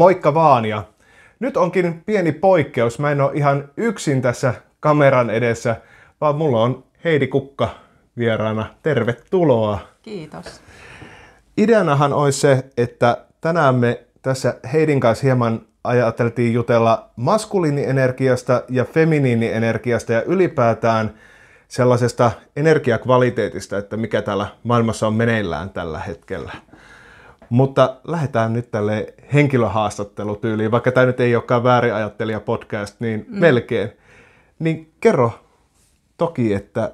moikka vaan ja nyt onkin pieni poikkeus. Mä en ole ihan yksin tässä kameran edessä, vaan mulla on Heidi Kukka vieraana. Tervetuloa. Kiitos. Ideanahan olisi se, että tänään me tässä Heidin kanssa hieman ajateltiin jutella maskuliinienergiasta ja feminiinienergiasta ja ylipäätään sellaisesta energiakvaliteetista, että mikä täällä maailmassa on meneillään tällä hetkellä. Mutta lähdetään nyt tälle henkilöhaastattelutyyliin, vaikka tämä nyt ei olekaan ajattelija podcast, niin mm. melkein. Niin kerro toki, että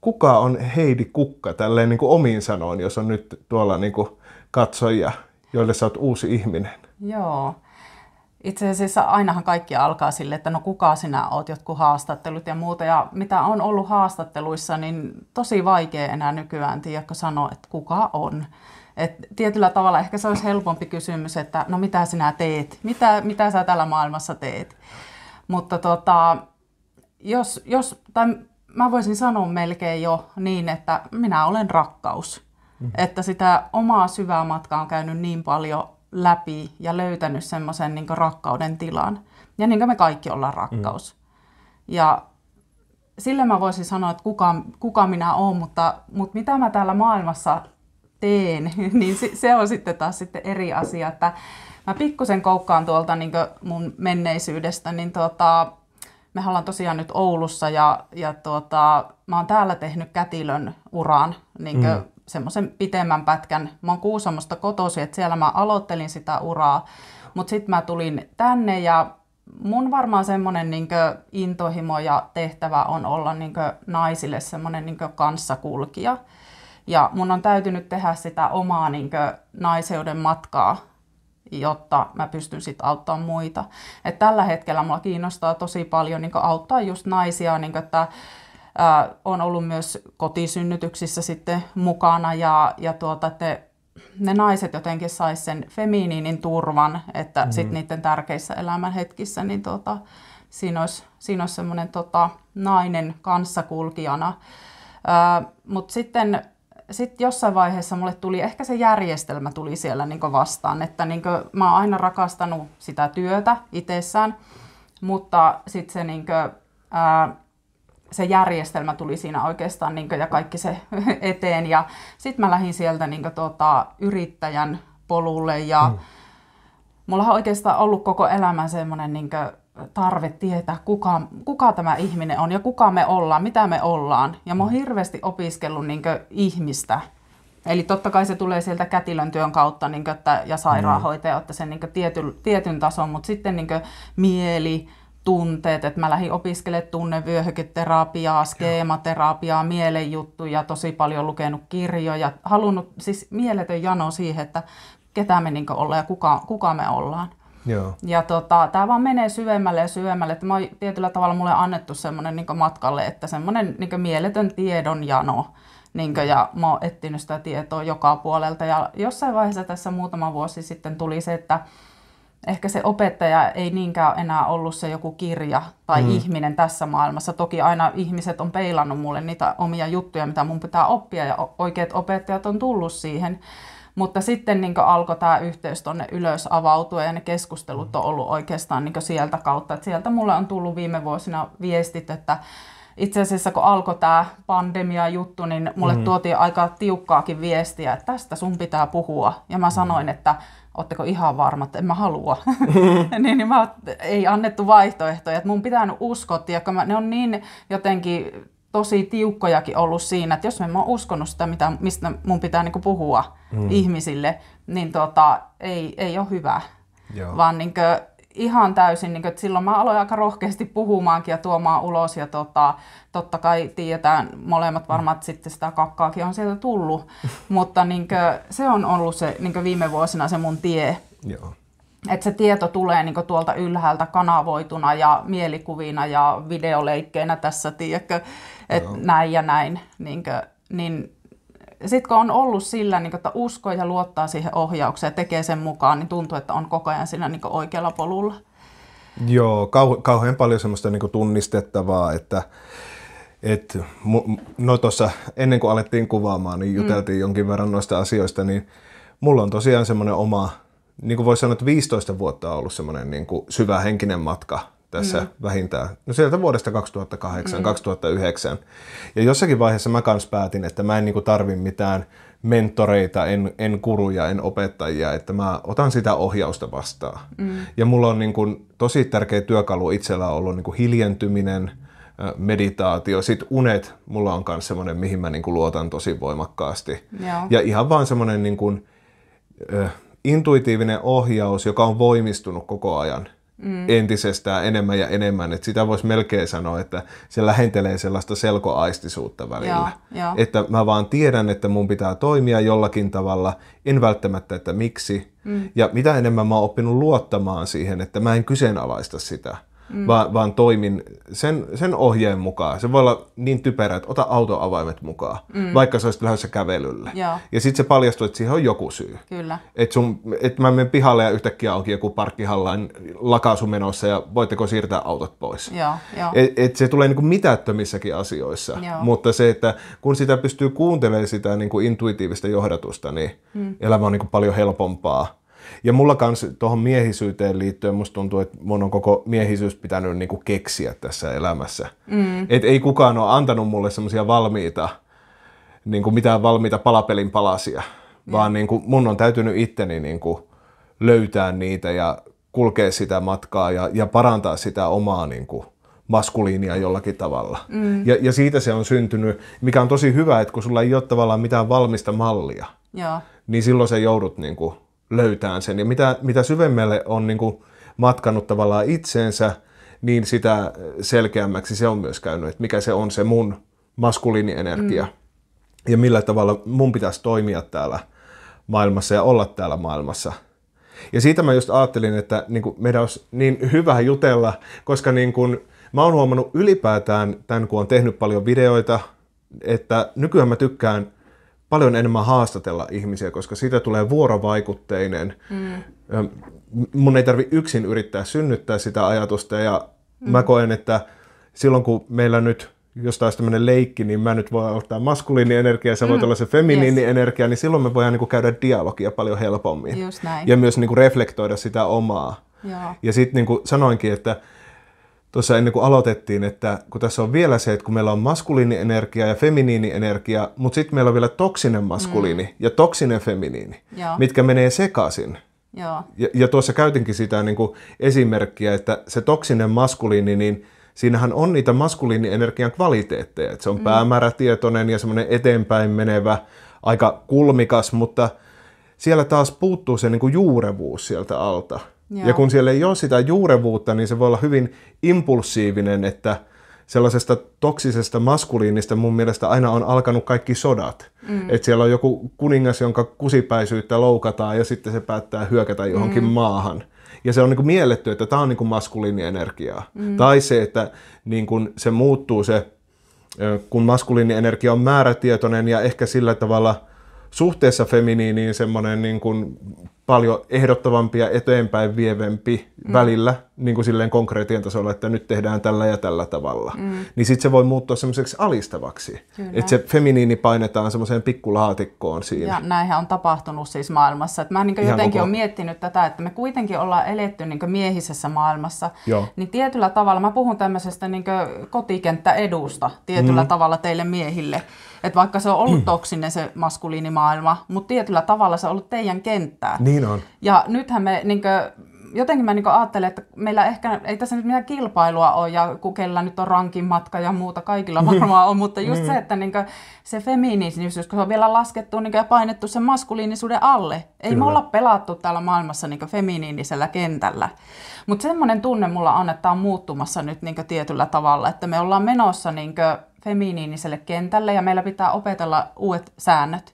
kuka on Heidi Kukka tälleen niin kuin omiin sanoin, jos on nyt tuolla niin kuin katsojia, joille sä oot uusi ihminen? Joo. Itse asiassa ainahan kaikki alkaa sille, että no kuka sinä oot, jotkut haastattelut ja muuta. Ja mitä on ollut haastatteluissa, niin tosi vaikea enää nykyään, tiedätkö, sanoa, että kuka on. Et tietyllä tavalla ehkä se olisi helpompi kysymys, että no mitä sinä teet, mitä, mitä sä tällä maailmassa teet. Mutta tota, jos, jos, tai mä voisin sanoa melkein jo niin, että minä olen rakkaus. Mm. Että sitä omaa syvää matkaa on käynyt niin paljon läpi ja löytänyt semmoisen niin rakkauden tilan. Ja niin kuin me kaikki ollaan rakkaus. Mm. Ja sille mä voisin sanoa, että kuka, kuka minä olen, mutta, mutta mitä mä täällä maailmassa teen, niin se on sitten taas sitten eri asia, että mä pikkusen koukkaan tuolta niin mun menneisyydestä, niin tota, me ollaan tosiaan nyt Oulussa ja, ja tuota, mä oon täällä tehnyt kätilön uran niin mm. semmoisen pitemmän pätkän. Mä oon Kuusamosta kotosi, että siellä mä aloittelin sitä uraa, mutta sitten mä tulin tänne ja mun varmaan semmoinen niin intohimo ja tehtävä on olla niin naisille semmoinen niin kanssakulkija. Ja mun on täytynyt tehdä sitä omaa niin kuin, naiseuden matkaa, jotta mä pystyn sitten auttamaan muita. Et tällä hetkellä mulla kiinnostaa tosi paljon niin kuin, auttaa just naisia, niin kuin, että ää, on ollut myös kotisynnytyksissä sitten mukana ja, ja tuota, että ne naiset jotenkin sais sen feminiinin turvan, että mm-hmm. niiden tärkeissä elämänhetkissä niin tuota, siinä olisi, olisi semmoinen tota, nainen kanssakulkijana. Mutta sitten sitten jossain vaiheessa mulle tuli, ehkä se järjestelmä tuli siellä niin vastaan, että niin kuin, mä oon aina rakastanut sitä työtä itsessään, mutta sitten se, niin se järjestelmä tuli siinä oikeastaan niin kuin, ja kaikki se eteen. Ja sitten mä lähdin sieltä niin kuin, tota, yrittäjän polulle ja mm. mulla on oikeastaan ollut koko elämä semmoinen niin kuin, tarve tietää, kuka, kuka tämä ihminen on ja kuka me ollaan, mitä me ollaan. Ja mä oon mm. hirveästi opiskellut niin ihmistä. Eli totta kai se tulee sieltä kätilön työn kautta niin kuin, että, ja sairaanhoitaja ottaa mm. sen niin tietyn, tietyn tason, mutta sitten niin mieli, tunteet, että mä lähdin opiskelemaan tunnevyöhyketerapiaa, skeematerapiaa, mielenjuttuja, tosi paljon lukenut kirjoja, halunnut siis mieletön jano siihen, että ketä me niin ollaan ja kuka, kuka me ollaan. Joo. Ja tota, tämä vaan menee syvemmälle ja syvemmälle. Että mä tietyllä tavalla mulle annettu semmoinen niin matkalle, että semmoinen niin mieletön tiedon jano. Niin kuin, ja mä oon etsinyt sitä tietoa joka puolelta. Ja jossain vaiheessa tässä muutama vuosi sitten tuli se, että ehkä se opettaja ei niinkään enää ollut se joku kirja tai mm. ihminen tässä maailmassa. Toki aina ihmiset on peilannut mulle niitä omia juttuja, mitä mun pitää oppia ja oikeat opettajat on tullut siihen. Mutta sitten niin alkoi tämä yhteys tuonne ylös avautua ja ne keskustelut mm. on ollut oikeastaan niin sieltä kautta. Et sieltä mulle on tullut viime vuosina viestit, että itse asiassa kun alkoi tämä pandemia-juttu, niin mulle mm. hmm tuotiin aika tiukkaakin viestiä, että tästä sun pitää puhua. Ja mä mm. sanoin, että ootteko ihan varma, että en mä halua. niin, niin mä, ei annettu vaihtoehtoja, että mun pitää uskoa, tiedä, ne on niin jotenkin tosi tiukkojakin ollut siinä, että jos mä oon uskonut sitä, mitä, mistä mun pitää niin puhua mm. ihmisille, niin tota, ei, ei ole hyvä. Joo. Vaan niin kuin, ihan täysin, niin kuin, että silloin mä aloin aika rohkeasti puhumaankin ja tuomaan ulos. Ja tota, totta kai tiedetään molemmat varmaan, että sitten sitä kakkaakin on sieltä tullut. Mutta niin kuin, se on ollut se niin kuin viime vuosina se mun tie. Joo että se tieto tulee niin tuolta ylhäältä kanavoituna ja mielikuvina ja videoleikkeinä tässä, tiedätkö, että no. näin ja näin. Niin, niin sitten kun on ollut sillä, niin kuin, että uskoo ja luottaa siihen ohjaukseen ja tekee sen mukaan, niin tuntuu, että on koko ajan siinä niin oikealla polulla. Joo, kau- kauhean paljon semmoista niin tunnistettavaa, että et, mu- no tuossa ennen kuin alettiin kuvaamaan, niin mm. juteltiin mm. jonkin verran noista asioista, niin mulla on tosiaan semmoinen oma niin kuin voisi sanoa, että 15 vuotta on ollut semmoinen niin syvä henkinen matka tässä mm. vähintään. No sieltä vuodesta 2008, mm. 2009. Ja jossakin vaiheessa mä kanssa päätin, että mä en niin tarvi mitään mentoreita, en, en kuruja, en opettajia, että mä otan sitä ohjausta vastaan. Mm. Ja mulla on niin kuin tosi tärkeä työkalu itsellä ollut niin kuin hiljentyminen, meditaatio, sit unet, mulla on myös semmoinen, mihin mä niin kuin luotan tosi voimakkaasti. Joo. Ja ihan vaan semmoinen niin kuin, intuitiivinen ohjaus, joka on voimistunut koko ajan mm. entisestään enemmän ja enemmän. Että sitä voisi melkein sanoa, että se lähentelee sellaista selkoaistisuutta välillä. Ja, ja. Että mä vaan tiedän, että mun pitää toimia jollakin tavalla, en välttämättä, että miksi. Mm. Ja mitä enemmän mä oon oppinut luottamaan siihen, että mä en kyseenalaista sitä mm. vaan, vaan toimin sen, sen ohjeen mukaan. Se voi olla niin typerä, että ota autoavaimet mukaan, mm. vaikka sä olisit lähdössä kävelylle. Joo. Ja sitten se paljastuu, että siihen on joku syy. Kyllä. Että et mä menen pihalle ja yhtäkkiä onkin joku parkkihallain lakaasu menossa ja voitteko siirtää autot pois. Joo, jo. et, et se tulee niin kuin mitättömissäkin asioissa. Joo. Mutta se, että kun sitä pystyy kuuntelemaan sitä niin intuitiivista johdatusta, niin mm. elämä on niin kuin paljon helpompaa ja mulla kans tuohon miehisyyteen liittyen musta tuntuu, että mun on koko miehisyys pitänyt niinku keksiä tässä elämässä. Mm. Et ei kukaan ole antanut mulle semmoisia valmiita, niinku mitään valmiita palapelin palasia, mm. vaan niinku mun on täytynyt itteni niinku löytää niitä ja kulkea sitä matkaa ja, ja parantaa sitä omaa niinku, maskuliinia jollakin tavalla. Mm. Ja, ja siitä se on syntynyt, mikä on tosi hyvä, että kun sulla ei ole tavallaan mitään valmista mallia, Joo. niin silloin sä joudut niinku löytää sen. Ja mitä, mitä syvemmälle on niin kuin matkannut tavallaan itseensä, niin sitä selkeämmäksi se on myös käynyt, että mikä se on se mun maskuliinienergia mm. ja millä tavalla mun pitäisi toimia täällä maailmassa ja olla täällä maailmassa. Ja siitä mä just ajattelin, että niin kuin meidän olisi niin hyvä jutella, koska niin kuin, mä oon huomannut ylipäätään tämän, kun on tehnyt paljon videoita, että nykyään mä tykkään paljon enemmän haastatella ihmisiä, koska siitä tulee vuorovaikutteinen. Mm. Mun ei tarvi yksin yrittää synnyttää sitä ajatusta ja mm. mä koen, että silloin kun meillä nyt jos taas tämmöinen leikki, niin mä nyt voin ottaa maskuliini energia ja sä voit mm. olla se feminiini yes. energia, niin silloin me voidaan niin kuin käydä dialogia paljon helpommin. Just näin. Ja myös niin kuin reflektoida sitä omaa. Joo. Ja sitten niin kuin sanoinkin, että tuossa ennen kuin aloitettiin, että kun tässä on vielä se, että kun meillä on maskuliini energia ja feminiini energia, mutta sitten meillä on vielä toksinen mm. maskuliini mm. ja toksinen feminiini, Joo. mitkä menee sekaisin. Joo. Ja, ja tuossa käytinkin sitä niin kuin esimerkkiä, että se toksinen maskuliini, niin siinähän on niitä maskuliinienergian kvaliteetteja. Että se on mm. päämäärätietoinen ja semmoinen eteenpäin menevä, aika kulmikas, mutta siellä taas puuttuu se niin kuin juurevuus sieltä alta. Ja kun siellä ei ole sitä juurevuutta, niin se voi olla hyvin impulsiivinen, että sellaisesta toksisesta maskuliinista mun mielestä aina on alkanut kaikki sodat. Mm. Että siellä on joku kuningas, jonka kusipäisyyttä loukataan ja sitten se päättää hyökätä johonkin mm. maahan. Ja se on niin kuin mielletty, että tämä on niin kuin maskuliinienergiaa. Mm. Tai se, että niin kuin se muuttuu se, kun maskuliinienergia on määrätietoinen ja ehkä sillä tavalla – suhteessa feminiiniin semmoinen niin paljon ehdottavampi ja eteenpäin vievempi mm. välillä niin kuin silleen konkreettien tasolla, että nyt tehdään tällä ja tällä tavalla. Mm. Niin sitten se voi muuttua semmoiseksi alistavaksi. Että se feminiini painetaan semmoiseen pikkulaatikkoon siinä. Ja näinhän on tapahtunut siis maailmassa. Et mä niin jotenkin koko... olen miettinyt tätä, että me kuitenkin ollaan eletty niin miehisessä maailmassa. Joo. Niin tietyllä tavalla, mä puhun tämmöisestä niin kotikenttäedusta tietyllä mm. tavalla teille miehille. Että vaikka se on ollut mm. toksinen se maskuliinimaailma, mutta tietyllä tavalla se on ollut teidän kenttää. Niin niin on. Ja nythän me niin kuin, jotenkin mä niin ajattelen, että meillä ehkä ei tässä nyt mitään kilpailua ole ja kukella nyt on rankin matka ja muuta kaikilla mm. varmaan on, mutta just niin. se, että niin se feminiinisyys, kun se on vielä laskettu niin ja painettu sen maskuliinisuuden alle. Ei Kyllä. me olla pelattu täällä maailmassa niin feminiinisellä kentällä. Mutta semmoinen tunne mulla on, että on muuttumassa nyt niin tietyllä tavalla, että me ollaan menossa niin feminiiniselle kentälle ja meillä pitää opetella uudet säännöt.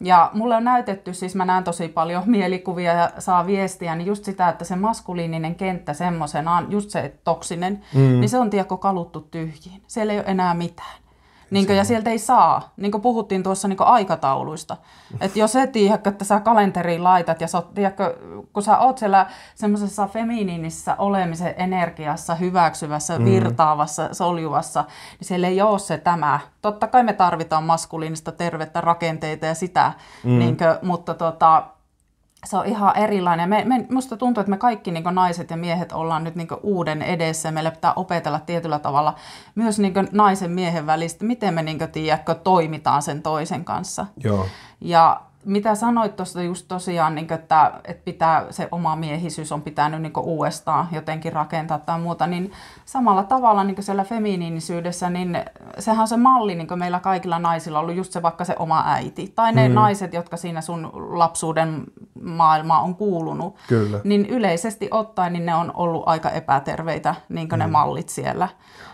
Ja mulle on näytetty, siis mä näen tosi paljon mielikuvia ja saa viestiä, niin just sitä, että se maskuliininen kenttä semmoisenaan, just se toksinen, mm. niin se on tiekko kaluttu tyhjiin. Siellä ei ole enää mitään. Niin kuin, ja sieltä ei saa. Niin kuin puhuttiin tuossa niin kuin aikatauluista. Että jos et tiedä, että sä kalenteriin laitat ja sä, tiedätkö, kun sä oot siellä semmoisessa feminiinissä olemisen energiassa, hyväksyvässä, mm. virtaavassa, soljuvassa, niin siellä ei ole se tämä. Totta kai me tarvitaan maskuliinista tervettä rakenteita ja sitä, mm. niin kuin, mutta tota, se on ihan erilainen. Me, me, musta tuntuu, että me kaikki niin naiset ja miehet ollaan nyt niin uuden edessä ja meillä pitää opetella tietyllä tavalla myös niin naisen miehen välistä, miten me niin tiedätkö, toimitaan sen toisen kanssa. Joo. Ja mitä sanoit tuosta just tosiaan, niin kuin, että, että pitää, se oma miehisyys on pitänyt niin uudestaan jotenkin rakentaa tai muuta, niin samalla tavalla niin siellä feminiinisyydessä, niin sehän on se malli niin meillä kaikilla naisilla on ollut just se vaikka se oma äiti. Tai ne mm. naiset, jotka siinä sun lapsuuden maailmaa on kuulunut. Kyllä. Niin yleisesti ottaen niin ne on ollut aika epäterveitä niin kuin mm. ne mallit siellä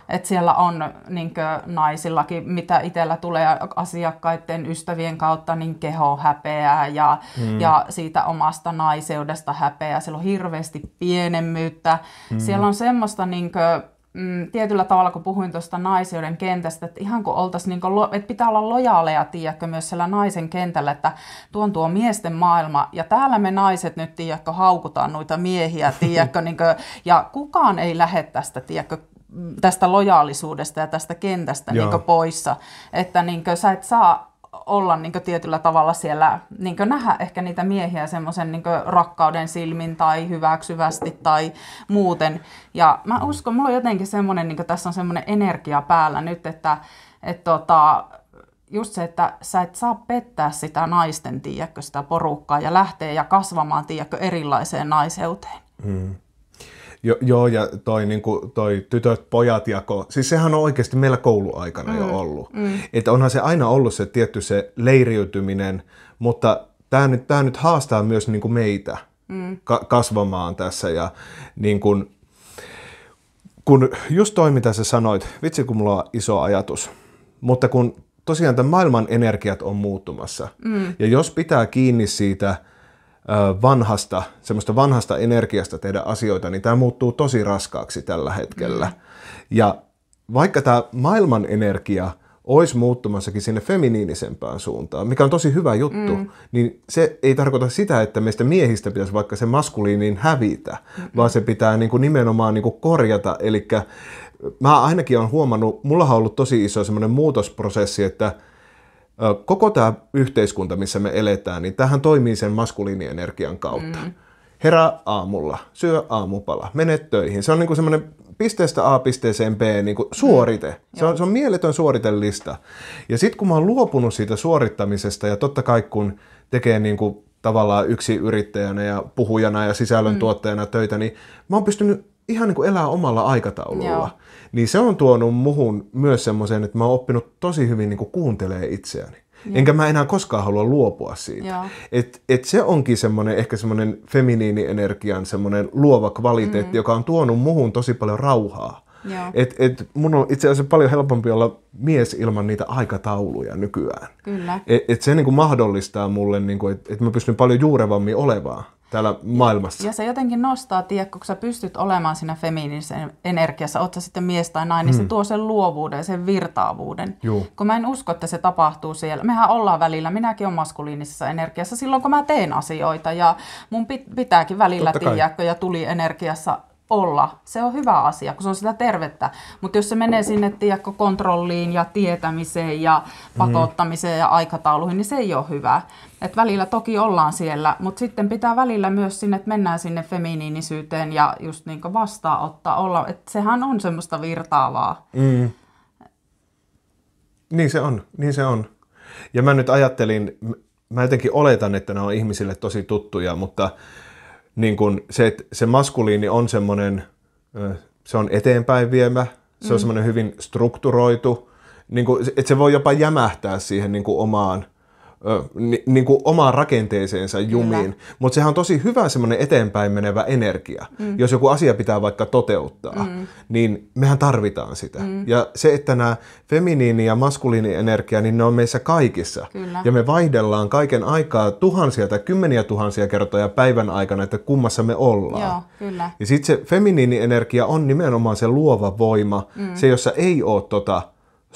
että siellä on niin naisillakin, mitä itsellä tulee asiakkaiden ystävien kautta, niin keho häpeää ja, mm. ja siitä omasta naiseudesta häpeää. Siellä on hirveästi pienemmyyttä. Mm. Siellä on semmoista niin kuin, mm, tietyllä tavalla, kun puhuin tuosta naiseuden kentästä, että ihan kun oltaisiin, niin kuin, että pitää olla lojaaleja, tiedätkö, myös siellä naisen kentällä, että tuon tuo miesten maailma, ja täällä me naiset nyt, tiedätkö, haukutaan noita miehiä, tiedätkö, niin kuin, ja kukaan ei lähde tästä, tiedätkö, tästä lojaalisuudesta ja tästä kentästä niin poissa. Että niin kuin, sä et saa olla niin tietyllä tavalla siellä, niin nähdä ehkä niitä miehiä semmoisen niin rakkauden silmin tai hyväksyvästi tai muuten. Ja mä uskon, mulla on jotenkin semmoinen, niin tässä on semmoinen energia päällä nyt, että et tota, just se, että sä et saa pettää sitä naisten, tiedätkö, sitä porukkaa ja lähteä ja kasvamaan, tiedätkö, erilaiseen naiseuteen. Mm. Jo, joo, ja toi, niin kuin, toi tytöt, pojat jako, siis sehän on oikeasti meillä kouluaikana mm. jo ollut. Mm. Että onhan se aina ollut se tietty se leiriytyminen, mutta tämä nyt, tämä nyt haastaa myös niin kuin meitä mm. ka- kasvamaan tässä ja niin kuin, kun just toi, mitä sä sanoit, vitsi kun mulla on iso ajatus, mutta kun tosiaan tämän maailman energiat on muuttumassa, mm. ja jos pitää kiinni siitä vanhasta, semmoista vanhasta energiasta tehdä asioita, niin tämä muuttuu tosi raskaaksi tällä hetkellä. Mm. Ja vaikka tämä maailman energia olisi muuttumassakin sinne feminiinisempään suuntaan, mikä on tosi hyvä juttu, mm. niin se ei tarkoita sitä, että meistä miehistä pitäisi vaikka se maskuliinin hävitä, mm. vaan se pitää niin kuin nimenomaan niin kuin korjata. Eli mä ainakin olen huomannut, mulla on ollut tosi iso semmoinen muutosprosessi, että koko tämä yhteiskunta, missä me eletään, niin tähän toimii sen maskuliinienergian kautta. Mm. Herää aamulla, syö aamupala, mene töihin. Se on niin kuin semmoinen pisteestä A pisteeseen B niin kuin mm. suorite. Mm. Se, on, se on mieletön suoritelista. Ja sitten kun mä oon luopunut siitä suorittamisesta, ja totta kai kun tekee niin kuin tavallaan yksi yrittäjänä ja puhujana ja sisällöntuottajana mm. töitä, niin mä oon pystynyt ihan niin kuin elää omalla aikataululla. Joo niin se on tuonut muhun myös semmoisen, että mä oon oppinut tosi hyvin niin kuuntelee itseäni. Joo. Enkä mä enää koskaan halua luopua siitä. Et, et se onkin semmoinen ehkä semmoinen feminiinienergian semmoinen luova kvaliteetti, mm joka on tuonut muhun tosi paljon rauhaa. Et, et mun on itse asiassa paljon helpompi olla mies ilman niitä aikatauluja nykyään. Kyllä. Et, et se niin kuin mahdollistaa mulle, niin kuin, että et mä pystyn paljon juurevammin olevaa täällä maailmassa. Ja se jotenkin nostaa, tiedätkö, kun sä pystyt olemaan siinä feminiinisen energiassa, oot sä sitten mies tai nainen, hmm. se tuo sen luovuuden, sen virtaavuuden. Juu. Kun mä en usko, että se tapahtuu siellä. Mehän ollaan välillä, minäkin olen maskuliinisessa energiassa silloin, kun mä teen asioita ja mun pitääkin välillä, tiedätkö, ja tuli energiassa olla. Se on hyvä asia, kun se on sitä tervettä. Mutta jos se menee sinne tiedätkö, kontrolliin ja tietämiseen ja mm. pakottamiseen mm. ja aikatauluihin, niin se ei ole hyvä. Et välillä toki ollaan siellä, mutta sitten pitää välillä myös sinne, että mennään sinne feminiinisyyteen ja just niin vastaanottaa olla. Et sehän on semmoista virtaavaa. Mm. Niin se on, niin se on. Ja mä nyt ajattelin, mä jotenkin oletan, että nämä on ihmisille tosi tuttuja, mutta niin kun se, että se maskuliini on semmoinen, se on eteenpäin viemä, se mm. on semmoinen hyvin strukturoitu, niin kun, että se voi jopa jämähtää siihen niin kuin omaan ni, niin kuin omaan rakenteeseensa jumiin. Mutta sehän on tosi hyvä semmoinen eteenpäin menevä energia. Mm. Jos joku asia pitää vaikka toteuttaa, mm. niin mehän tarvitaan sitä. Mm. Ja se, että nämä feminiini ja maskuliini energia, niin ne on meissä kaikissa. Kyllä. Ja me vaihdellaan kaiken aikaa tuhansia tai kymmeniä tuhansia kertoja päivän aikana, että kummassa me ollaan. Joo, kyllä. Ja sitten se feminiini energia on nimenomaan se luova voima, mm. se jossa ei ole tota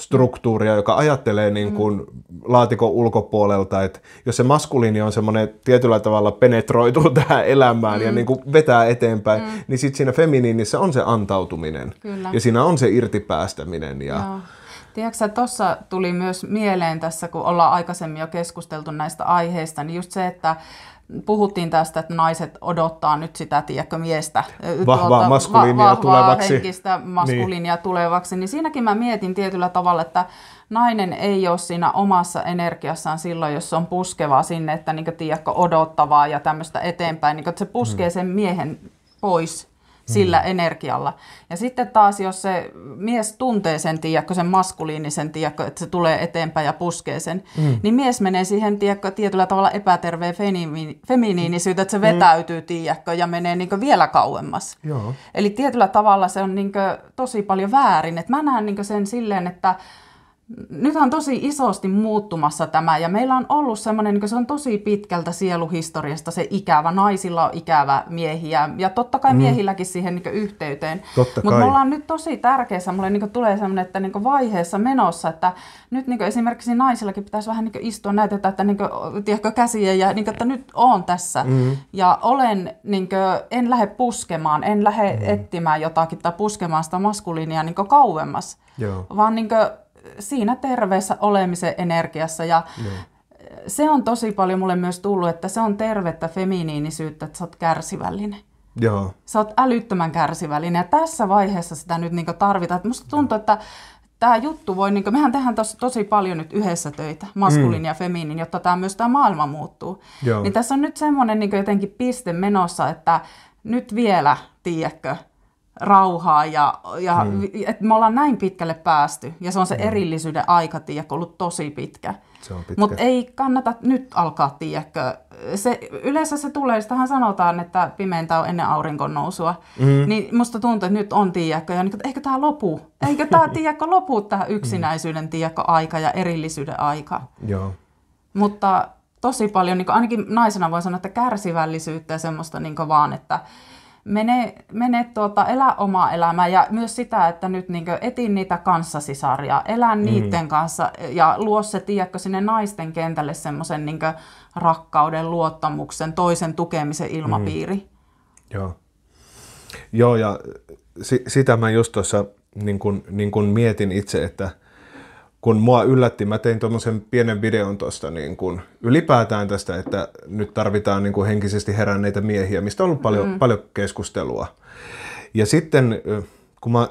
struktuuria, joka ajattelee niin mm. kuin mm. laatikon ulkopuolelta, että jos se maskuliini on semmoinen tietyllä tavalla penetroituu tähän elämään mm. ja niin kuin vetää eteenpäin, mm. niin sitten siinä feminiinissä on se antautuminen Kyllä. ja siinä on se irtipäästäminen ja... Tiedätkö tuossa tuli myös mieleen tässä, kun ollaan aikaisemmin jo keskusteltu näistä aiheista, niin just se, että puhuttiin tästä, että naiset odottaa nyt sitä, tiedätkö, miestä. Vahvaa tuolta, maskuliinia vahvaa tulevaksi. henkistä niin. maskuliinia niin. tulevaksi. Niin siinäkin mä mietin tietyllä tavalla, että nainen ei ole siinä omassa energiassaan silloin, jos se on puskevaa sinne, että niin kuin, tiedätkö, odottavaa ja tämmöistä eteenpäin. Niin kuin, että se puskee hmm. sen miehen pois sillä mm. energialla. Ja sitten taas, jos se mies tuntee sen, tiedätkö, sen maskuliinisen, tiedätkö, että se tulee eteenpäin ja puskee sen, mm. niin mies menee siihen, tiedätkö, tietyllä tavalla epäterveen feminiinisyyteen, että se mm. vetäytyy, tiedätkö, ja menee niin vielä kauemmas. Joo. Eli tietyllä tavalla se on niin tosi paljon väärin. Et mä näen niin sen silleen, että nyt on tosi isosti muuttumassa tämä ja meillä on ollut semmoinen, niin se on tosi pitkältä sieluhistoriasta se ikävä, naisilla on ikävä miehiä ja totta kai mm. miehilläkin siihen niin yhteyteen. Mutta me ollaan nyt tosi tärkeässä, mulle niin tulee semmoinen, että niin vaiheessa menossa, että nyt niin esimerkiksi naisillakin pitäisi vähän niin istua näytetä, että niin kuin, tiedätkö, käsiä ja niin kuin, että nyt on tässä mm. ja olen, niin kuin, en lähde puskemaan, en lähde mm. etsimään jotakin tai puskemaan sitä maskuliinia niin kauemmas, Joo. vaan niin kuin, siinä terveessä olemisen energiassa. Ja no. se on tosi paljon mulle myös tullut, että se on tervettä feminiinisyyttä, että sä oot kärsivällinen. Joo. Sä oot älyttömän kärsivällinen ja tässä vaiheessa sitä nyt niinku tarvitaan. Et musta tuntuu, että tämä juttu voi, niin kuin, mehän tehdään tos, tosi paljon nyt yhdessä töitä, maskuliin mm. ja feminiin, jotta tämä myös tämä maailma muuttuu. Joo. Niin tässä on nyt semmoinen niin jotenkin piste menossa, että nyt vielä, tiedätkö, rauhaa ja, ja hmm. että me ollaan näin pitkälle päästy. Ja se on se hmm. erillisyyden aika, tiedätkö, ollut tosi pitkä. Mutta ei kannata nyt alkaa, tiedätkö. Se, yleensä se tulee, sitähän sanotaan, että pimeintä on ennen aurinkon nousua. Mm. Niin musta tuntuu, että nyt on, tiedätkö, ja niin, että eikö tämä lopu? Eikö tämä, tiedätkö, lopu tähän hmm. yksinäisyyden, tiedätkö, aika ja erillisyyden aika? Joo. Mutta tosi paljon, niin ainakin naisena voi sanoa, että kärsivällisyyttä ja semmoista niin vaan, että mene, mene tuota, elä omaa elämää ja myös sitä, että nyt niin etin niitä kanssasisaria, elä mm. niiden kanssa ja luo se, tiedätkö, sinne naisten kentälle semmoisen niin rakkauden, luottamuksen, toisen tukemisen mhm. ilmapiiri. Mm. Joo. Joo, ja si- sitä mä just tuossa niin kun, niin kun mietin itse, että – kun mua yllätti, mä tein tuommoisen pienen videon tuosta niin kun, ylipäätään tästä, että nyt tarvitaan niin kun, henkisesti heränneitä miehiä, mistä on ollut paljon, mm. paljon keskustelua. Ja sitten kun mä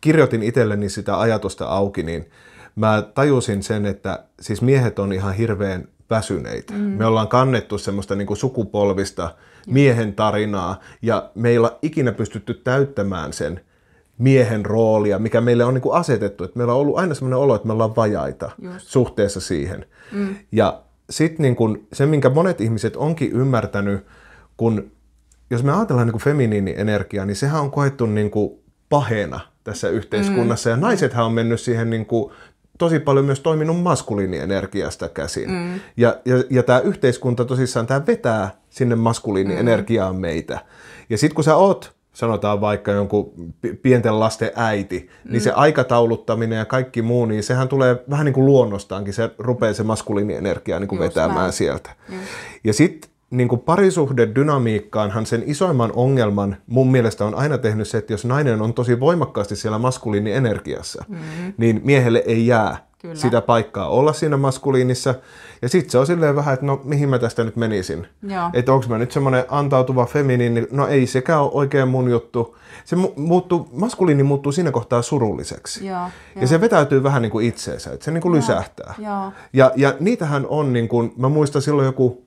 kirjoitin itselleni sitä ajatusta auki, niin mä tajusin sen, että siis miehet on ihan hirveän väsyneitä. Mm. Me ollaan kannettu semmoista niin sukupolvista miehen tarinaa ja meillä ikinä pystytty täyttämään sen miehen roolia, mikä meille on niin kuin asetettu. että meillä on ollut aina sellainen olo, että me ollaan vajaita Just. suhteessa siihen. Mm. Ja sitten niin kuin se, minkä monet ihmiset onkin ymmärtänyt, kun jos me ajatellaan niin kuin feminiinienergiaa, niin sehän on koettu niin kuin pahena tässä yhteiskunnassa. Mm. Ja naisethan on mennyt siihen niin kuin tosi paljon myös toiminut maskuliinienergiasta käsin. Mm. Ja, ja, ja tämä yhteiskunta tosissaan, tämä vetää sinne maskuliinienergiaan mm. meitä. Ja sitten kun sä oot sanotaan vaikka jonkun pienten lasten äiti, niin mm. se aikatauluttaminen ja kaikki muu, niin sehän tulee vähän niin kuin luonnostaankin, se rupeaa se maskuliini energia niin kuin vetämään näin. sieltä. Mm. Ja sitten niin kuin parisuhdedynamiikkaanhan sen isoimman ongelman mun mielestä on aina tehnyt se, että jos nainen on tosi voimakkaasti siellä maskuliini energiassa, mm. niin miehelle ei jää Kyllä. sitä paikkaa olla siinä maskuliinissa. Ja sitten se on silleen vähän, että no mihin mä tästä nyt menisin. Että onko mä nyt semmoinen antautuva feminiini, no ei sekään ole oikein mun juttu. Se mu- muuttuu, maskuliini muuttuu siinä kohtaa surulliseksi. Ja, ja ja se vetäytyy vähän niin kuin itseensä, että se niin kuin ja. lysähtää. Ja. Ja, ja niitähän on, niin kuin, mä muistan silloin joku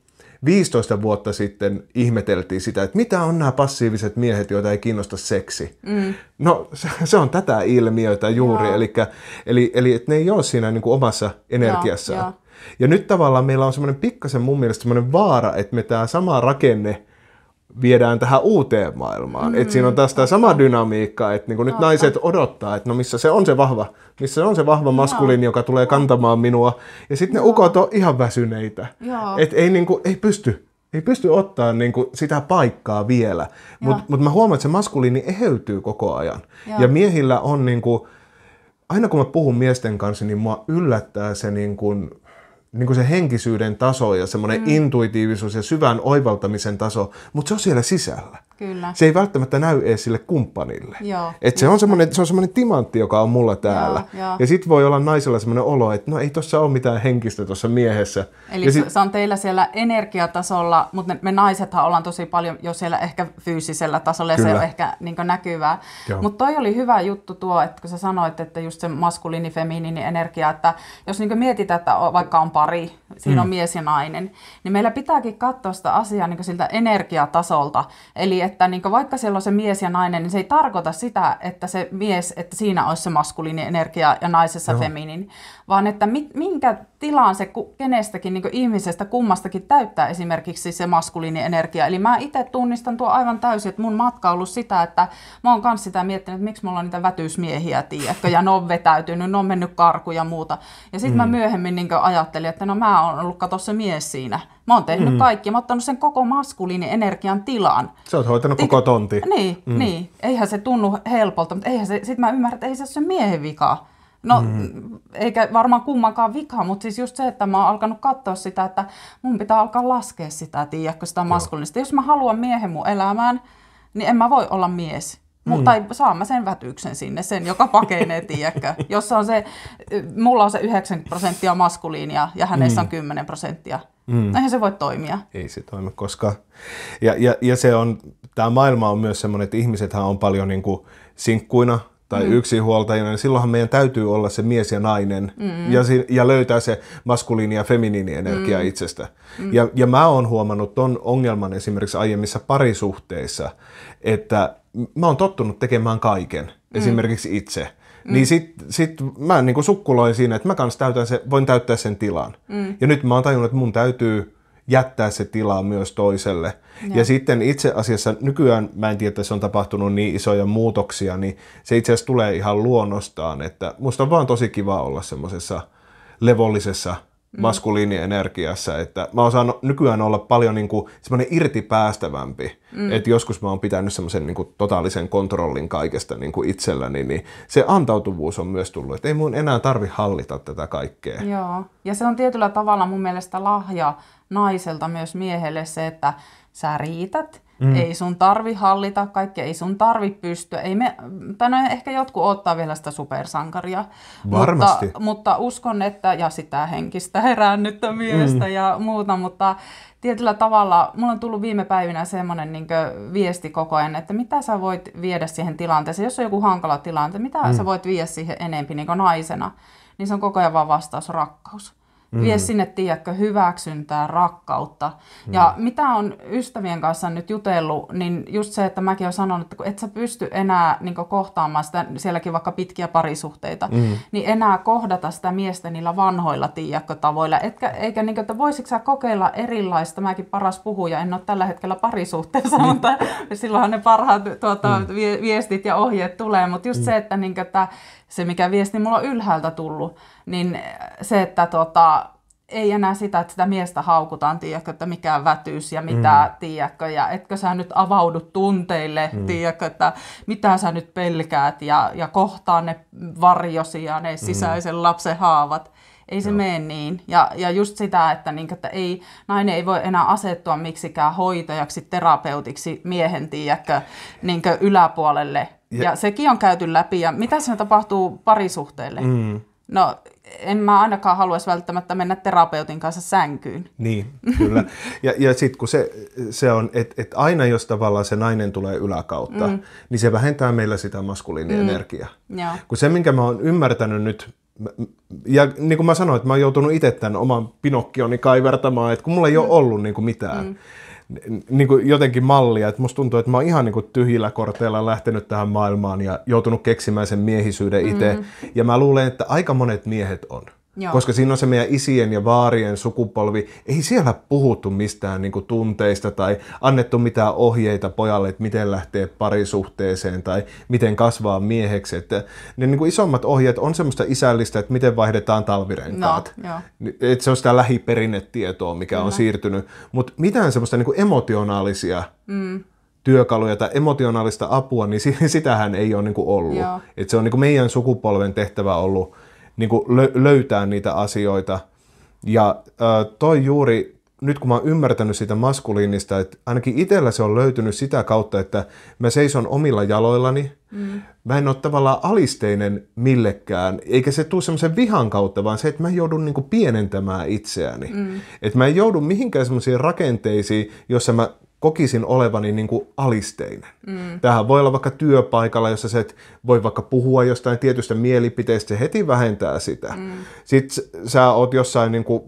15 vuotta sitten ihmeteltiin sitä, että mitä on nämä passiiviset miehet, joita ei kiinnosta seksi. Mm. No se, se on tätä ilmiötä juuri, eli, eli, eli että ne ei ole siinä niin kuin omassa energiassaan. Ja nyt tavallaan meillä on semmoinen pikkasen mun mielestä semmoinen vaara, että me tämä sama rakenne viedään tähän uuteen maailmaan. Mm. Et siinä on taas tämä sama dynamiikka, että niinku nyt naiset odottaa, että no missä se on se vahva, missä se on se vahva maskuliin, joka tulee kantamaan minua. Ja sitten ne ukot on ihan väsyneitä. Että ei, niinku, ei pysty ei pysty ottaa niin kuin, sitä paikkaa vielä. Mutta mut mä huomaan, että se maskuliini eheytyy koko ajan. Ja, ja miehillä on, niin kuin, aina kun mä puhun miesten kanssa, niin mua yllättää se niin kuin, niin kuin se henkisyyden taso ja semmoinen mm. intuitiivisuus ja syvän oivaltamisen taso, mutta se on siellä sisällä. Kyllä. Se ei välttämättä näy edes sille kumppanille. Joo, Et se, on semmoinen, se on semmoinen timantti, joka on mulla täällä. Joo, joo. Ja sitten voi olla naisella semmoinen olo, että no ei tuossa ole mitään henkistä tuossa miehessä. Eli ja sit... se on teillä siellä energiatasolla, mutta me naisethan ollaan tosi paljon jo siellä ehkä fyysisellä tasolla Kyllä. se on ehkä niin näkyvää. Mutta toi oli hyvä juttu tuo, että kun sä sanoit, että just se maskuliini, feminiini energia, että jos niin mietitään, että vaikka on pari, siinä mm. on mies ja nainen, niin meillä pitääkin katsoa sitä asiaa niin siltä energiatasolta. Eli että että niin vaikka siellä on se mies ja nainen, niin se ei tarkoita sitä, että se mies, että siinä olisi se maskuliini energia ja naisessa Joo. vaan että mit, minkä tilaan se kenestäkin niin ihmisestä kummastakin täyttää esimerkiksi se maskuliini energia. Eli mä itse tunnistan tuo aivan täysin, että mun matka on ollut sitä, että mä oon kanssa sitä miettinyt, että miksi mulla on niitä vätysmiehiä, tiedätkö, ja ne on vetäytynyt, ne on mennyt karku ja muuta. Ja sitten mm. mä myöhemmin niin ajattelin, että no mä oon ollut katossa mies siinä. Mä oon tehnyt mm. kaikki, mä oon ottanut sen koko energian tilan. Sä oot hoitanut Ti- koko tonti. Niin, mm. niin. Eihän se tunnu helpolta, mutta eihän se, sit mä ymmärrän, että ei se ole se miehen vika. No, mm. eikä varmaan kummankaan vika, mutta siis just se, että mä oon alkanut katsoa sitä, että mun pitää alkaa laskea sitä, tiedätkö, sitä maskuliinista. Jos mä haluan miehen mun elämään, niin en mä voi olla mies. Mm. Tai saan mä sen vätyksen sinne, sen joka pakenee, tiedäkö. Jossa on se, mulla on se 90 prosenttia maskuliinia ja hänessä mm. on 10 prosenttia. Mm. eihän se voi toimia. Ei se toimi koska Ja, ja, ja se on, tämä maailma on myös semmoinen, että ihmisethän on paljon niin kuin sinkkuina tai mm. yksinhuoltajina, niin silloinhan meidän täytyy olla se mies ja nainen mm. ja, ja löytää se maskuliini ja feminiini energia mm. itsestä. Mm. Ja, ja mä oon huomannut ton ongelman esimerkiksi aiemmissa parisuhteissa, että mä oon tottunut tekemään kaiken, mm. esimerkiksi itse. Mm. Niin sit, sit mä niin kuin sukkuloin siinä, että mä kans täytän se, voin täyttää sen tilan. Mm. Ja nyt mä oon tajunnut, että mun täytyy jättää se tilaa myös toiselle. Ja. ja sitten itse asiassa nykyään, mä en tiedä, että se on tapahtunut niin isoja muutoksia, niin se itse asiassa tulee ihan luonnostaan, että musta on vaan tosi kiva olla semmoisessa levollisessa mm. maskuliinienergiassa, että mä saanut nykyään olla paljon niin kuin semmoinen irtipäästävämpi, mm. että joskus mä oon pitänyt semmoisen niin kuin totaalisen kontrollin kaikesta niin kuin itselläni, niin se antautuvuus on myös tullut, että ei mun enää tarvi hallita tätä kaikkea. Joo, ja se on tietyllä tavalla mun mielestä lahja naiselta myös miehelle se, että sä riität, Mm. Ei sun tarvi hallita kaikkea, ei sun tarvi pystyä. Ei me, tai no ehkä jotkut ottaa vielä sitä supersankaria. Varmasti. Mutta, mutta uskon, että, ja sitä henkistä herännyttämiestä mm. ja muuta, mutta tietyllä tavalla mulla on tullut viime päivinä semmoinen niin viesti koko ajan, että mitä sä voit viedä siihen tilanteeseen, jos on joku hankala tilante, mitä mm. sä voit viedä siihen enempi niin naisena, niin se on koko ajan vaan vastaus rakkaus. Mm. Vie sinne, tiedätkö, hyväksyntää, rakkautta. Mm. Ja mitä on ystävien kanssa nyt jutellut, niin just se, että mäkin olen sanonut, että kun et sä pysty enää niin kohtaamaan sitä, sielläkin vaikka pitkiä parisuhteita, mm. niin enää kohdata sitä miestä niillä vanhoilla, tiedätkö, tavoilla. Etkä, eikä niin kuin, että voisitko sä kokeilla erilaista, mäkin paras puhuja, en ole tällä hetkellä parisuhteessa, mm. mutta silloinhan ne parhaat tuota, mm. viestit ja ohjeet tulee, mutta just mm. se, että, niin kuin, että se, mikä viesti mulla on ylhäältä tullut, niin se, että tota, ei enää sitä, että sitä miestä haukutaan, tiedätkö, että mikä vätyys ja mitä, mm. tiedätkö, ja etkö sä nyt avaudu tunteille, mm. tiedätkö, että mitä sä nyt pelkäät, ja, ja kohtaa ne varjosi ja ne mm. sisäisen mm. lapsen haavat. Ei se Joo. mene niin. Ja, ja just sitä, että, niin, että ei, nainen ei voi enää asettua miksikään hoitajaksi, terapeutiksi, miehen tiiäkö, niin yläpuolelle. Ja, ja sekin on käyty läpi. Ja mitä siinä tapahtuu parisuhteelle? Mm. No, en mä ainakaan haluaisi välttämättä mennä terapeutin kanssa sänkyyn. Niin, kyllä. Ja, ja sitten kun se, se on, että et aina jos tavallaan se nainen tulee yläkautta, mm. niin se vähentää meillä sitä maskuliinienergiaa. Mm. Energiaa. Kun se, minkä mä oon ymmärtänyt nyt ja niin kuin mä sanoin, että mä oon joutunut itse tämän oman pinokkioni kaivertamaan, että kun mulla ei ole mm. ollut niin kuin mitään mm. niin kuin jotenkin mallia, että musta tuntuu, että mä oon ihan niin kuin tyhjillä korteilla lähtenyt tähän maailmaan ja joutunut keksimään sen miehisyyden mm. itse. Mm. Ja mä luulen, että aika monet miehet on. Joo. Koska siinä on se meidän isien ja vaarien sukupolvi. Ei siellä puhuttu mistään niin kuin tunteista tai annettu mitään ohjeita pojalle, että miten lähtee parisuhteeseen tai miten kasvaa mieheksi. Että ne niin kuin isommat ohjeet on semmoista isällistä, että miten vaihdetaan talvirenkaat. No, että se on sitä lähiperinnetietoa, mikä Kyllä. on siirtynyt. Mutta mitään semmoista niin kuin emotionaalisia mm työkaluja tai emotionaalista apua, niin sitähän ei ole niin kuin ollut. Et se on niin kuin meidän sukupolven tehtävä ollut niin kuin lö- löytää niitä asioita. Ja äh, toi juuri, nyt kun mä oon ymmärtänyt sitä maskuliinista, että ainakin itsellä se on löytynyt sitä kautta, että mä seison omilla jaloillani, mm. mä en ole tavallaan alisteinen millekään, eikä se tule semmoisen vihan kautta, vaan se, että mä joudun niinku pienentämään itseäni. Mm. Että mä en joudu mihinkään semmoisiin rakenteisiin, jossa mä kokisin olevani niin kuin alisteinen. Mm. Tähän voi olla vaikka työpaikalla, jossa se voi vaikka puhua jostain tietystä mielipiteestä, se heti vähentää sitä. Mm. Sitten sä oot jossain niin kuin,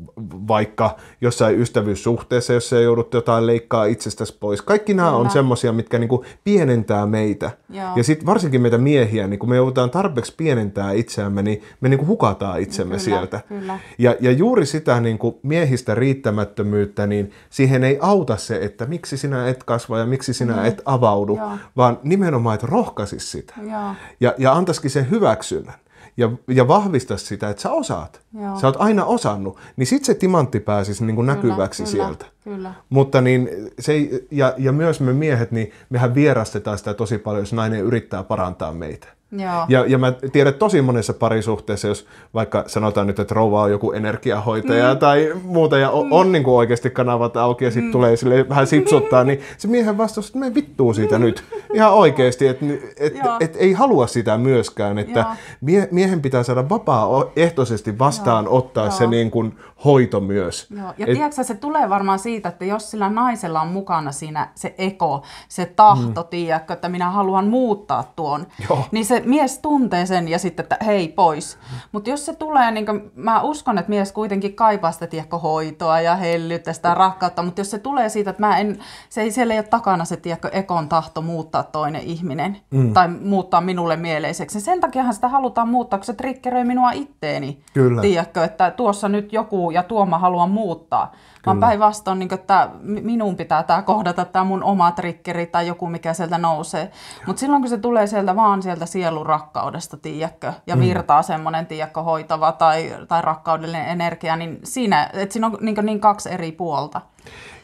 vaikka jossain ystävyyssuhteessa, jossa joudut jotain leikkaa itsestäsi pois. Kaikki nämä Kyllä. on semmoisia, mitkä niin kuin pienentää meitä. Joo. Ja sitten varsinkin meitä miehiä, niin kun me joudutaan tarpeeksi pienentää itseämme, niin me niin kuin hukataan itsemme Kyllä. sieltä. Kyllä. Ja, ja juuri sitä niin kuin miehistä riittämättömyyttä, niin siihen ei auta se, että miksi sinä et kasva ja miksi sinä mm. et avaudu, Joo. vaan nimenomaan, että rohkaisisi sitä. Joo. Ja, ja antaisikin sen hyväksynnän ja, ja vahvista sitä, että sä osaat. Joo. Sä oot aina osannut. Niin sit se timantti pääsisi niin kuin kyllä, näkyväksi kyllä, sieltä. Kyllä. Mutta niin se ja, ja myös me miehet, niin mehän vierastetaan sitä tosi paljon, jos nainen yrittää parantaa meitä. Joo. Ja, ja mä tiedän tosi monessa parisuhteessa, jos vaikka sanotaan nyt, että rouva on joku energiahoitaja mm. tai muuta, ja on, mm. on niin kuin oikeasti kanavat auki, ja sitten mm. tulee sille vähän sipsuttaa, niin se miehen vastaus, että me vittuu siitä mm. nyt. Ihan oikeasti, että et, et, et ei halua sitä myöskään, että mie, miehen pitää saada vapaaehtoisesti vastaanottaa se niin kuin hoito myös. Joo. Ja et, tiedätkö, se tulee varmaan siitä, että jos sillä naisella on mukana siinä se eko, se tahto, mm. tiedätkö, että minä haluan muuttaa tuon, Joo. niin se mies tuntee sen ja sitten, että hei pois. Mutta jos se tulee, niin kuin, mä uskon, että mies kuitenkin kaipaa sitä tiekko hoitoa ja hellyyttä, sitä rakkautta, mutta jos se tulee siitä, että mä en, se ei, siellä ei ole takana se tiekko ekon tahto muuttaa toinen ihminen mm. tai muuttaa minulle mieleiseksi. Sen takiahan sitä halutaan muuttaa, kun se trikkeröi minua itteeni. Kyllä. Tiedätkö, että tuossa nyt joku ja tuoma haluaa haluan muuttaa. Vaan päinvastoin, niin että minun pitää tämä kohdata, tämä mun oma trikkeri tai joku, mikä sieltä nousee. Mutta silloin, kun se tulee sieltä vaan sieltä sielun rakkaudesta, tiedätkö, ja mm. virtaa semmoinen, tiedätkö, hoitava tai, tai rakkaudellinen energia, niin siinä, että siinä on niin, niin kaksi eri puolta.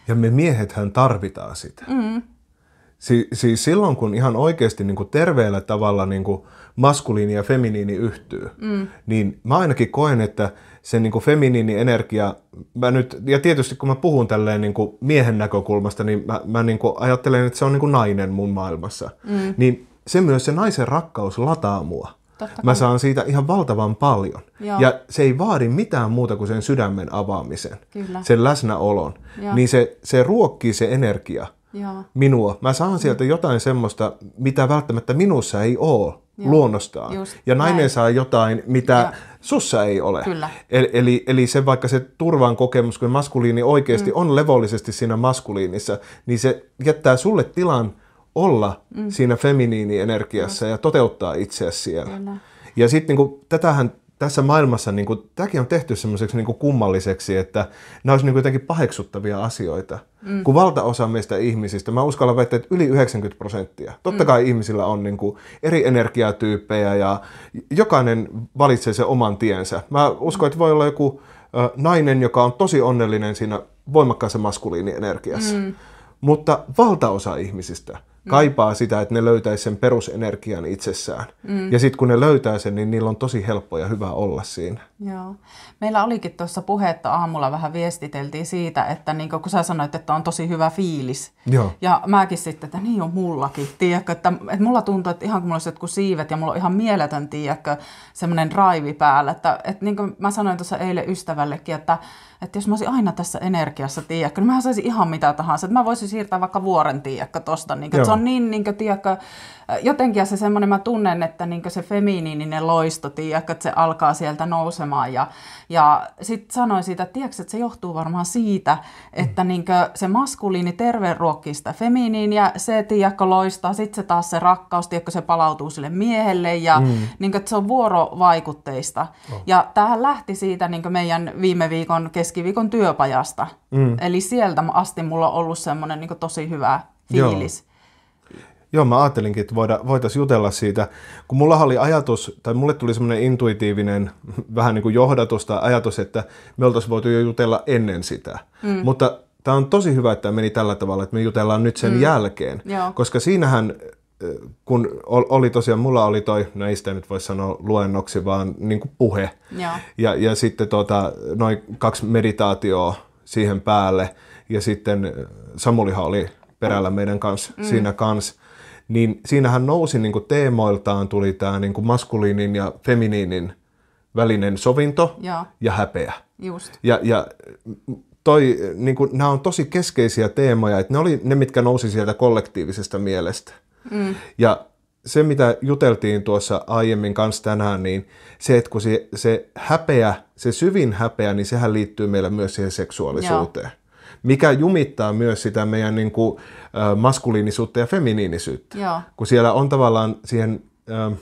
Ja me miehethän tarvitaan sitä. Mm. Si- siis silloin, kun ihan oikeasti niin kuin terveellä tavalla niin kuin maskuliini ja feminiini yhtyy, mm. niin mä ainakin koen, että – se niin kuin feminiini energia, mä nyt, ja tietysti kun mä puhun tälleen niin kuin miehen näkökulmasta, niin mä, mä niin kuin ajattelen, että se on niin kuin nainen mun maailmassa. Mm. Niin se myös se naisen rakkaus lataa mua. Totta mä saan siitä ihan valtavan paljon. Joo. Ja se ei vaadi mitään muuta kuin sen sydämen avaamisen, Kyllä. sen läsnäolon. Joo. Niin se, se ruokkii se energia Joo. minua. Mä saan sieltä mm. jotain semmoista, mitä välttämättä minussa ei ole. Joo. luonnostaan. Just, ja nainen näin. saa jotain, mitä ja. sussa ei ole. Kyllä. Eli, eli, eli se vaikka se turvan kokemus, kun maskuliini oikeasti mm. on levollisesti siinä maskuliinissa, niin se jättää sulle tilan olla mm. siinä feminiinienergiassa mm. ja toteuttaa itseäsi siellä. Kyllä. Ja sitten niin tätähän tässä maailmassa, niin kuin, tämäkin on tehty semmoiseksi niin kummalliseksi, että nämä olisi niin kuin jotenkin paheksuttavia asioita. Mm. Kun valtaosa meistä ihmisistä, mä uskallan väittää, että yli 90 prosenttia. Totta mm. kai ihmisillä on niin kuin eri energiatyyppejä ja jokainen valitsee sen oman tiensä. Mä uskon, että voi olla joku äh, nainen, joka on tosi onnellinen siinä voimakkaassa maskuliinienergiassa. Mm. Mutta valtaosa ihmisistä – Mm. kaipaa sitä, että ne löytäisi sen perusenergian itsessään. Mm. Ja sitten kun ne löytää sen, niin niillä on tosi helppo ja hyvä olla siinä. Joo. Meillä olikin tuossa puhetta aamulla vähän viestiteltiin siitä, että niin kun sä sanoit, että on tosi hyvä fiilis. Joo. Ja mäkin sitten, että niin on mullakin. Tiedätkö, että, että mulla tuntuu, että ihan kun mulla olisi siivet ja mulla on ihan mieletön, tiedätkö, semmoinen raivi päällä. Että, että niin kuin mä sanoin tuossa eilen ystävällekin, että että jos mä olisin aina tässä energiassa, tiedäkö, niin mä saisin ihan mitä tahansa. Että mä voisin siirtää vaikka vuoren, tiedäkö, tosta. Niin, että se on niin, niin, tiedäkö, jotenkin ja se semmoinen, mä tunnen, että niin se feminiininen loisto, tiedätkö, että se alkaa sieltä nousemaan. Ja, ja sitten sanoin siitä, että tiedätkö, että se johtuu varmaan siitä, että niin se maskuliini terve ruokkii sitä ja se tiedätkö, loistaa, sitten se taas se rakkaus, tiedätkö, se palautuu sille miehelle ja mm. niin kuin, että se on vuorovaikutteista. Oh. Ja tämähän lähti siitä niin meidän viime viikon keskiviikon työpajasta. Mm. Eli sieltä asti mulla on ollut semmoinen niin tosi hyvä fiilis. Joo. Joo, mä ajattelinkin, että voida, voitaisiin jutella siitä. Kun mulla oli ajatus, tai mulle tuli semmoinen intuitiivinen, vähän niin kuin johdatus tai ajatus, että me oltaisiin voitu jo jutella ennen sitä. Mm. Mutta tämä on tosi hyvä, että meni tällä tavalla, että me jutellaan nyt sen mm. jälkeen. Joo. Koska siinähän kun oli tosiaan, mulla oli toi, no ei sitä nyt voi sanoa luennoksi, vaan niin kuin puhe. Joo. Ja, ja sitten tota, noin kaksi meditaatioa siihen päälle. Ja sitten Samulihan oli perällä meidän kanssa mm. siinä kanssa niin siinähän nousi niin kuin teemoiltaan tuli tämä niin kuin maskuliinin ja feminiinin välinen sovinto ja, ja häpeä. Just. Ja, ja toi, niin kuin, nämä on tosi keskeisiä teemoja, että ne oli ne, mitkä nousi sieltä kollektiivisesta mielestä. Mm. Ja se, mitä juteltiin tuossa aiemmin kanssa tänään, niin se, että kun se, se häpeä, se syvin häpeä, niin sehän liittyy meillä myös siihen seksuaalisuuteen. Joo mikä jumittaa myös sitä meidän niin kuin, äh, maskuliinisuutta ja feminiinisyyttä. Joo. Kun siellä on tavallaan siihen... Äh,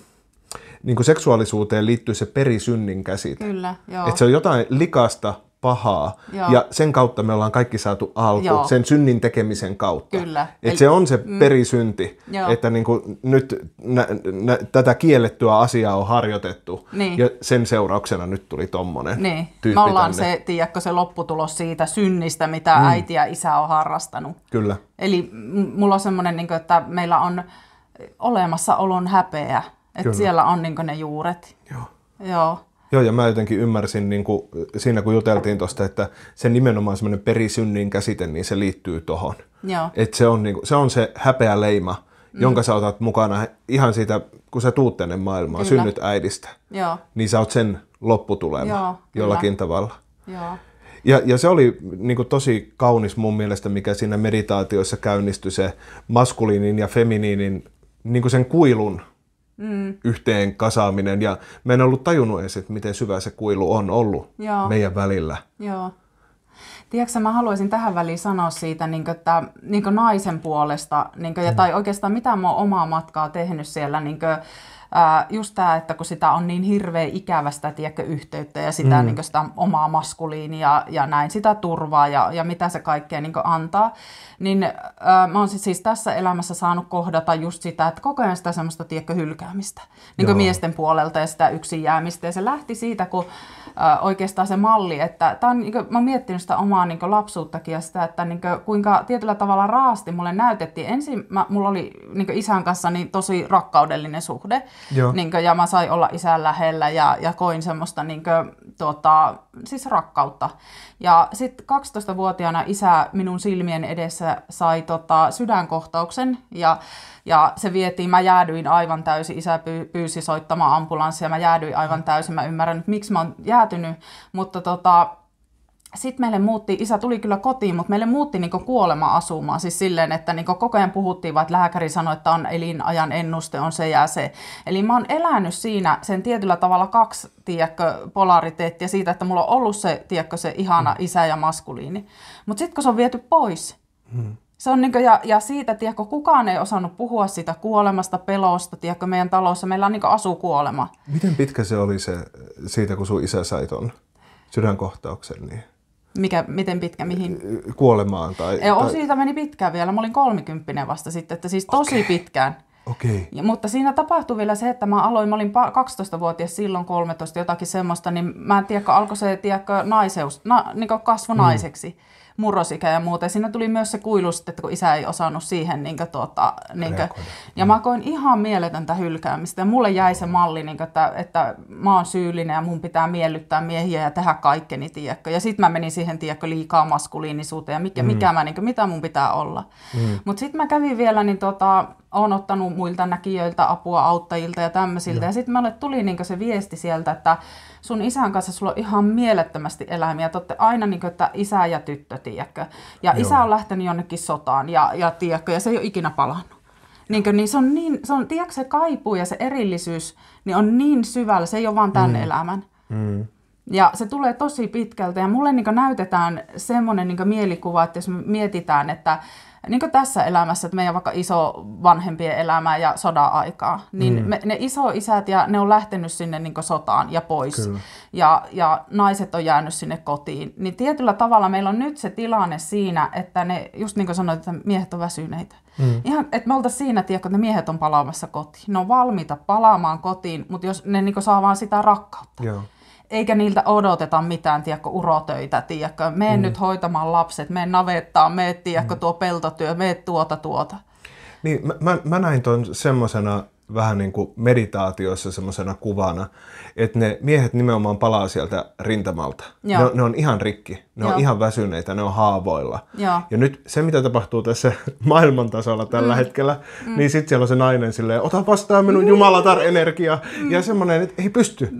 niin kuin seksuaalisuuteen liittyy se perisynnin käsite. Kyllä, joo. Että se on jotain likasta, pahaa. Joo. Ja sen kautta me ollaan kaikki saatu alku, Joo. sen synnin tekemisen kautta. Kyllä. Et Eli, se on se mm, perisynti, jo. että niin kuin nyt nä, nä, tätä kiellettyä asiaa on harjoitettu niin. ja sen seurauksena nyt tuli tommonen niin. tyyppi Me ollaan tänne. se, tiedätkö, se lopputulos siitä synnistä, mitä mm. äiti ja isä on harrastanut. Kyllä. Eli mulla on semmoinen, niin kuin, että meillä on olemassaolon häpeä, että siellä on niin ne juuret. Joo. Joo. Joo, ja mä jotenkin ymmärsin niin kuin, siinä, kun juteltiin tuosta, että se nimenomaan semmoinen perisynnin käsite, niin se liittyy tuohon. Että se, on, niin se on se häpeä leima, mm. jonka sä otat mukana ihan siitä, kun sä tuut tänne maailmaan, kyllä. synnyt äidistä, Joo. niin sä oot sen lopputulema Joo, jollakin tavalla. Joo. Ja, ja se oli niin kuin, tosi kaunis mun mielestä, mikä siinä meditaatioissa käynnistyi se maskuliinin ja feminiinin niin kuin sen kuilun mm. yhteen kasaaminen. Ja mä en ollut tajunnut edes, että miten syvä se kuilu on ollut Joo. meidän välillä. Joo. Tiedätkö, mä haluaisin tähän väliin sanoa siitä niin että, niin naisen puolesta, niin kuin, ja, mm. tai oikeastaan mitä mä oon omaa matkaa tehnyt siellä niin kuin, just tämä, että kun sitä on niin hirveä ikävästä tiedätkö, yhteyttä ja sitä, mm. niin sitä omaa maskuliinia ja näin, sitä turvaa ja, ja mitä se kaikkea niin antaa, niin ää, mä oon siis, siis tässä elämässä saanut kohdata just sitä, että koko ajan sitä semmoista tiedätkö, hylkäämistä niin miesten puolelta ja sitä yksin jäämistä. Ja se lähti siitä, kun oikeastaan se malli, että tää on, niin kuin, mä oon miettinyt sitä omaa niin lapsuuttakin ja sitä, että niin kuin, kuinka tietyllä tavalla raasti mulle näytettiin. Ensin mä, mulla oli niin isän kanssa niin tosi rakkaudellinen suhde. Niin kuin, ja mä sain olla isän lähellä ja, ja koin semmoista niin kuin, tuota, siis rakkautta. Ja sitten 12-vuotiaana isä minun silmien edessä sai tota, sydänkohtauksen ja, ja se vietiin, mä jäädyin aivan täysin, isä pyysi soittamaan ambulanssia, mä jäädyin aivan täysin, mä ymmärrän, miksi mä oon jäätynyt, mutta tota, sitten meille muutti, isä tuli kyllä kotiin, mutta meille muutti niin kuolema asumaan. Siis silleen, että niin koko ajan puhuttiin vaan, että lääkäri sanoi, että on elinajan ennuste, on se ja se. Eli mä oon elänyt siinä sen tietyllä tavalla kaksi, tiedätkö, polariteettia siitä, että mulla on ollut se, tiedätkö, se ihana mm. isä ja maskuliini. Mutta sitten kun se on viety pois, mm. Se on niin kuin, ja, ja siitä, tiedätkö, kukaan ei osannut puhua sitä kuolemasta, pelosta, tiedätkö, meidän talossa. Meillä on niin asu kuolema. Miten pitkä se oli se, siitä, kun sun isä sai ton sydänkohtauksen? Niin? Mikä, miten pitkä, mihin? Kuolemaan tai... Ja tai... siitä meni pitkään vielä. Mä olin kolmikymppinen vasta sitten, että siis tosi okay. pitkään. Okay. Ja, mutta siinä tapahtui vielä se, että mä aloin, mä olin 12-vuotias silloin, 13, jotakin semmoista, niin mä en tiedä, alkoi se tiedä, naiseus, na, niin naiseksi. mm. naiseksi murrosikä ja muuta. Ja siinä tuli myös se kuilu sitten, että kun isä ei osannut siihen niin kuin, tuota, niin kuin, mm. ja mä koin ihan mieletöntä hylkäämistä. Ja mulle jäi se malli, niin kuin, että, että mä oon syyllinen ja mun pitää miellyttää miehiä ja tehdä kaikkeni, tiedätkö. Ja sitten mä menin siihen, tiedätkö, liikaa maskuliinisuuteen ja mikä, mm. mikä mä, niin kuin, mitä mun pitää olla. Mm. Mutta sitten mä kävin vielä, niin tota, olen ottanut muilta näkijöiltä apua, auttajilta ja tämmöisiltä. Joo. Ja sitten meille tuli niinku se viesti sieltä, että sun isän kanssa sulla on ihan mielettömästi eläimiä. Te aina niinku, että isä ja tyttö, tiedätkö. Ja Joo. isä on lähtenyt jonnekin sotaan ja, ja tiedätkö, ja se ei ole ikinä palannut. Niin, niin se on niin, se on, tiedätkö, se kaipuu ja se erillisyys niin on niin syvällä, se ei ole vaan tämän mm. elämän. Mm. Ja se tulee tosi pitkältä ja mulle niin näytetään semmoinen niin mielikuva, että jos me mietitään, että niin kuin tässä elämässä, että meidän vaikka iso vanhempien elämää ja sodan aikaa, niin mm. me, ne isät ja ne on lähtenyt sinne niin sotaan ja pois. Ja, ja naiset on jäänyt sinne kotiin. Niin tietyllä tavalla meillä on nyt se tilanne siinä, että ne, just niin kuin sanoit, että miehet on väsyneitä. Mm. Ihan, että me oltaisiin siinä, tiedä, kun ne miehet on palaamassa kotiin. Ne on valmiita palaamaan kotiin, mutta jos ne niin saa vaan sitä rakkautta. Joo eikä niiltä odoteta mitään, tiedätkö, urotöitä, tiedätkö, mene mm. nyt hoitamaan lapset, mene navettaa, mene, tiedätkö, mm. tuo peltotyö, mene tuota, tuota. Niin, mä, mä, mä näin tuon semmosena vähän niin kuin meditaatioissa semmoisena kuvana, että ne miehet nimenomaan palaa sieltä rintamalta. Ne Ne, ne on ihan rikki, ne Joo. on ihan väsyneitä, ne on haavoilla. Joo. Ja nyt se, mitä tapahtuu tässä maailman tasolla tällä mm. hetkellä, mm. niin sitten siellä on se nainen silleen, ota vastaan minun niin. jumalatar energiaa, mm. ja semmoinen, että ei pysty.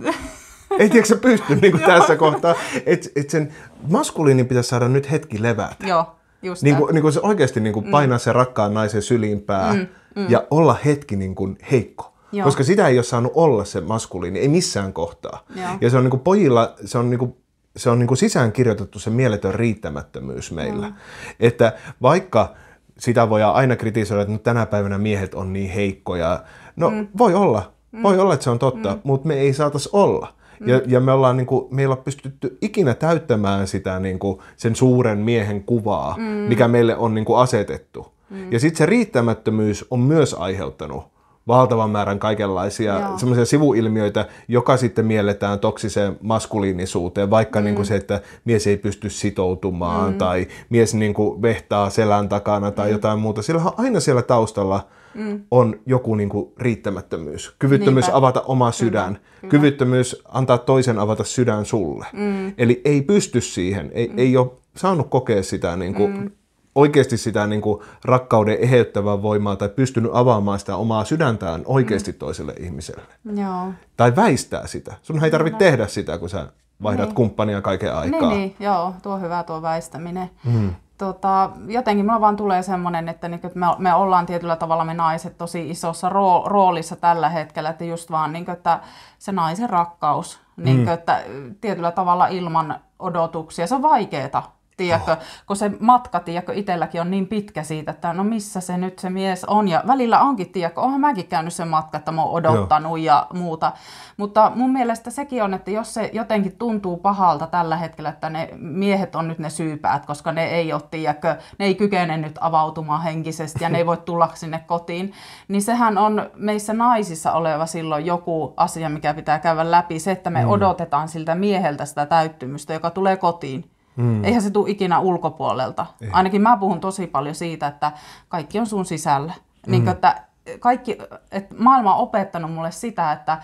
Ei tiedäkö sä pysty niin kuin tässä kohtaa, että et sen maskuliinin pitäisi saada nyt hetki levätä. Joo, just niin kuin, niin kuin se oikeasti niin kuin mm. painaa sen rakkaan naisen syliinpää mm, mm. ja olla hetki niin kuin heikko. Joo. Koska sitä ei ole saanut olla se maskuliini, ei missään kohtaa. Joo. Ja se on niin kuin pojilla, se on niin kuin se on niin kuin sisäänkirjoitettu se mieletön riittämättömyys meillä. Mm. Että vaikka sitä voi aina kritisoida, että no tänä päivänä miehet on niin heikkoja. No mm. voi olla, mm. voi olla, että se on totta, mm. mutta me ei saataisi olla. Mm. Ja, ja me ollaan niin kuin, me ei pystytty ikinä täyttämään sitä niin kuin, sen suuren miehen kuvaa, mm. mikä meille on niin kuin asetettu. Mm. Ja sitten se riittämättömyys on myös aiheuttanut valtavan määrän kaikenlaisia semmoisia sivuilmiöitä, joka sitten mielletään toksiseen maskuliinisuuteen, vaikka mm. niin kuin se, että mies ei pysty sitoutumaan mm. tai mies niin kuin vehtaa selän takana tai mm. jotain muuta. Sillä on aina siellä taustalla – mm. on joku niin kuin riittämättömyys. Kyvyttömyys Niinpä. avata oma sydän. Kyllä. Kyvyttömyys antaa toisen avata sydän sulle. Mm. Eli ei pysty siihen. Ei, mm. ei ole saanut kokea sitä niin kuin, mm. oikeasti sitä niin kuin, rakkauden eheyttävää voimaa tai pystynyt avaamaan sitä omaa sydäntään oikeasti mm. toiselle ihmiselle. Joo. Tai väistää sitä. Sun ei tarvitse no. tehdä sitä, kun sä vaihdat niin. kumppania kaiken niin, aikaa. Niin, niin, joo, tuo hyvä tuo väistäminen. Mm tota, jotenkin mulla vaan tulee semmoinen, että niin, me, me ollaan tietyllä tavalla me naiset tosi isossa roo, roolissa tällä hetkellä, että just vaan niin, että se naisen rakkaus, niin, mm. että tietyllä tavalla ilman odotuksia, se on vaikeeta tiedätkö, oh. kun se matka tiedätkö, itselläkin on niin pitkä siitä, että no missä se nyt se mies on. Ja välillä onkin, tiedätkö, onhan mäkin käynyt sen matka, että mä oon odottanut Joo. ja muuta. Mutta mun mielestä sekin on, että jos se jotenkin tuntuu pahalta tällä hetkellä, että ne miehet on nyt ne syypäät, koska ne ei ole, tiedätkö, ne ei kykene nyt avautumaan henkisesti ja ne ei voi tulla sinne kotiin, niin sehän on meissä naisissa oleva silloin joku asia, mikä pitää käydä läpi. Se, että me mm. odotetaan siltä mieheltä sitä täyttymystä, joka tulee kotiin. Mm. Eihän se tule ikinä ulkopuolelta. Ei. Ainakin mä puhun tosi paljon siitä, että kaikki on sun sisällä. Niin mm. Niin että kaikki, että maailma on opettanut mulle sitä, että,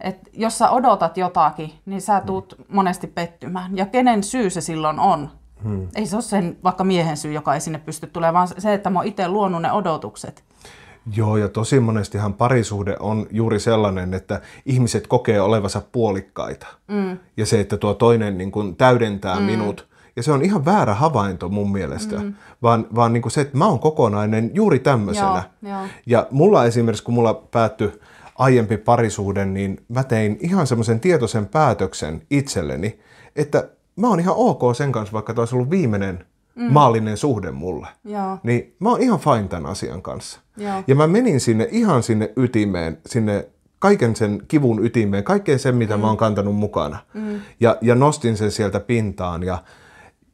että jos sä odotat jotakin, niin sä mm. tuut mm. monesti pettymään. Ja kenen syy se silloin on? Hmm. Ei se ole sen vaikka miehen syy, joka ei sinne pysty tulemaan, vaan se, että mä oon itse luonut ne odotukset. Joo, ja tosi monestihan parisuhde on juuri sellainen, että ihmiset kokee olevansa puolikkaita. Mm. Ja se, että tuo toinen niin kuin täydentää mm. minut. Ja se on ihan väärä havainto mun mielestä, mm. vaan, vaan niin kuin se, että mä oon kokonainen juuri tämmöisenä. Joo, joo. Ja mulla esimerkiksi, kun mulla päättyi aiempi parisuhde, niin mä tein ihan semmoisen tietoisen päätöksen itselleni, että mä oon ihan ok sen kanssa, vaikka tämä olisi ollut viimeinen mm. maallinen suhde mulle. Joo. Niin mä oon ihan fine tämän asian kanssa. Joo. Ja mä menin sinne ihan sinne ytimeen, sinne kaiken sen kivun ytimeen, kaikkeen sen, mitä mm. mä oon kantanut mukana. Mm. Ja, ja nostin sen sieltä pintaan ja,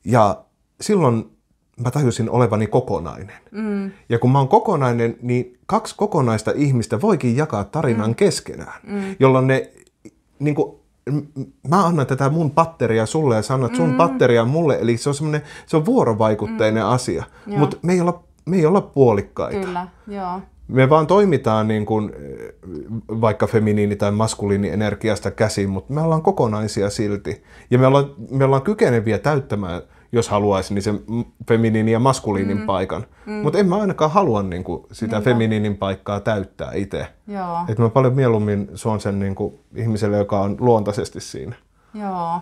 ja silloin mä tajusin olevani kokonainen. Mm. Ja kun mä oon kokonainen, niin kaksi kokonaista ihmistä voikin jakaa tarinan mm. keskenään, mm. jolloin ne niin kuin, mä annan tätä mun patteria sulle ja sanon, että sun mm. patteria mulle. Eli se on semmoinen, se on vuorovaikutteinen mm. asia. Mutta me, me ei olla puolikkaita. Kyllä, joo. Me vaan toimitaan niin kuin, eh, vaikka feminiini- tai maskuliinienergiasta käsin, mutta me ollaan kokonaisia silti. Ja me ollaan, me ollaan kykeneviä täyttämään – jos haluaisin, niin sen feminiinin ja maskuliinin mm. paikan. Mm. Mutta en mä ainakaan halua niin kuin, sitä niin feminiinin paikkaa täyttää itse. Että mä paljon mieluummin suon sen niin kuin, ihmiselle, joka on luontaisesti siinä. Joo.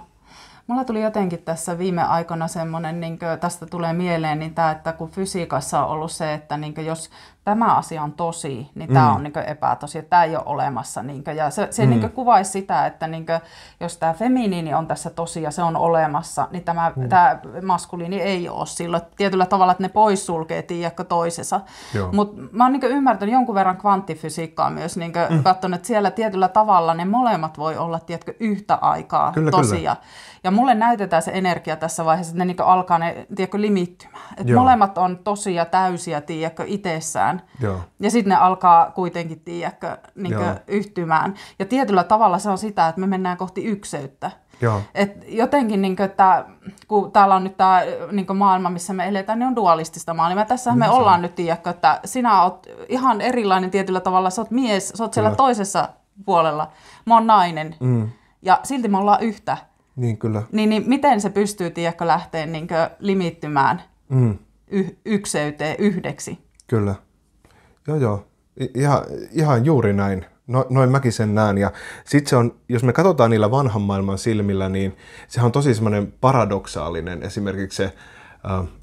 Mulla tuli jotenkin tässä viime aikoina semmoinen, niin tästä tulee mieleen niin tämä, että kun fysiikassa on ollut se, että niin jos tämä asia on tosi, niin tämä mm. on niin epätosi, tämä ei ole olemassa. Niin kuin, ja se, se mm. niin kuvaisi sitä, että niin kuin, jos tämä feminiini on tässä tosi ja se on olemassa, niin tämä, mm. tämä maskuliini ei ole silloin. Tietyllä tavalla, että ne poissulkee tiedäkö toisensa. Mutta mä oon niin ymmärtänyt jonkun verran kvanttifysiikkaa myös, niin kuin, mm. katson, että siellä tietyllä tavalla ne molemmat voi olla tiedätkö, yhtä aikaa kyllä, tosia. Kyllä. Ja mulle näytetään se energia tässä vaiheessa, että ne niin alkaa ne, tiedätkö, limittymään. Et molemmat on tosia täysiä, tiedätkö, itsessään mitään. Joo. Ja sitten ne alkaa kuitenkin, tiedätkö, niin yhtymään. Ja tietyllä tavalla se on sitä, että me mennään kohti ykseyttä. Joo. Et jotenkin, niin kuin, että, kun täällä on nyt tämä niin maailma, missä me eletään, niin on dualistista maailmaa. Tässä me niin ollaan on. nyt, tiedätkö, että sinä oot ihan erilainen tietyllä tavalla. Sä oot mies, sä oot siellä kyllä. toisessa puolella. Mä oon nainen. Mm. Ja silti me ollaan yhtä. Niin kyllä. Niin, niin miten se pystyy, tiedätkö, lähteä niin limittymään mm. y- ykseyteen yhdeksi? Kyllä. Joo, joo. Ihan, ihan juuri näin. No, noin mäkin sen näen. Ja sit se on, jos me katsotaan niillä vanhan maailman silmillä, niin sehän on tosi semmoinen paradoksaalinen. Esimerkiksi se ä,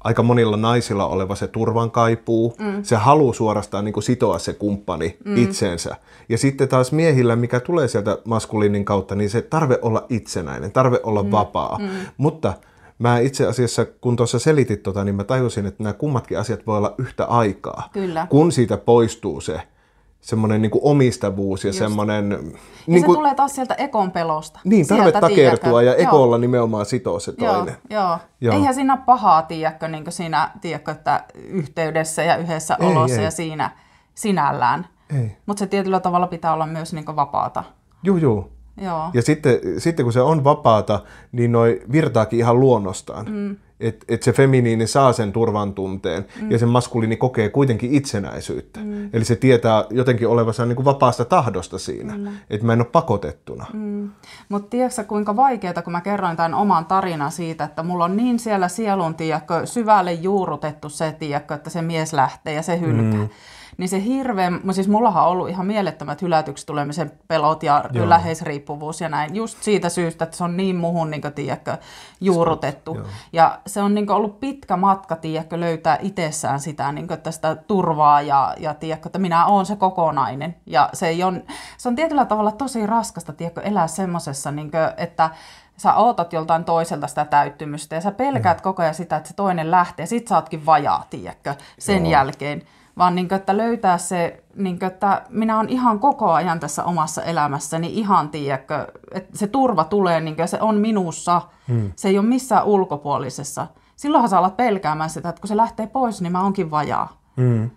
aika monilla naisilla oleva se turvan kaipuu. Mm. Se halu suorastaan niin kuin sitoa se kumppani mm. itseensä. Ja sitten taas miehillä, mikä tulee sieltä maskuliinin kautta, niin se tarve olla itsenäinen, tarve olla mm. vapaa. Mm. Mutta – mä itse asiassa, kun tuossa selitit tota, niin mä tajusin, että nämä kummatkin asiat voi olla yhtä aikaa. Kyllä. Kun siitä poistuu se semmoinen niin omistavuus ja semmoinen... Ja niin se kuin, niinku- tulee taas sieltä ekon pelosta. Niin, tarve takertua ja ekolla joo. nimenomaan sitoo se toinen. Joo, joo. joo. Eihän siinä pahaa, tiedätkö, niin siinä, tiedätkö, että yhteydessä ja yhdessä ei, olossa ei. ja siinä sinällään. Mutta se tietyllä tavalla pitää olla myös niin vapaata. Joo, joo. Joo. Ja sitten, sitten kun se on vapaata, niin noi virtaakin ihan luonnostaan. Mm. Että et se feminiini saa sen turvan tunteen mm. ja se maskuliini kokee kuitenkin itsenäisyyttä. Mm. Eli se tietää jotenkin olevansa niin kuin vapaasta tahdosta siinä, mm. että mä en ole pakotettuna. Mm. Mutta tiedätkö kuinka vaikeaa, kun mä kerroin tämän oman tarinan siitä, että mulla on niin siellä sielun tiedätkö, syvälle juurutettu se, tiedätkö, että se mies lähtee ja se hylkää. Mm niin se hirveän, siis mullahan on ollut ihan mielettömät hylätyksi tulemisen pelot ja Joo. läheisriippuvuus ja näin, just siitä syystä, että se on niin muhun, niin kuin, tiedätkö, juurrutettu. Joo. Ja se on niin kuin, ollut pitkä matka, tiedätkö, löytää itsessään sitä, niin kuin, tästä turvaa ja, ja tiedätkö, että minä olen se kokonainen. Ja se, ei on, se on tietyllä tavalla tosi raskasta, tiedätkö, elää semmoisessa, niin että sä ootat joltain toiselta sitä täyttymystä ja sä pelkäät Joo. koko ajan sitä, että se toinen lähtee. Sit sä ootkin vajaa, tiedätkö, sen Joo. jälkeen vaan niin kuin, että löytää se, niin kuin, että minä olen ihan koko ajan tässä omassa elämässäni ihan, tiedätkö, että se turva tulee, niin kuin, se on minussa, hmm. se ei ole missään ulkopuolisessa. Silloinhan sä alat pelkäämään sitä, että kun se lähtee pois, niin mä onkin vajaa. Hmm.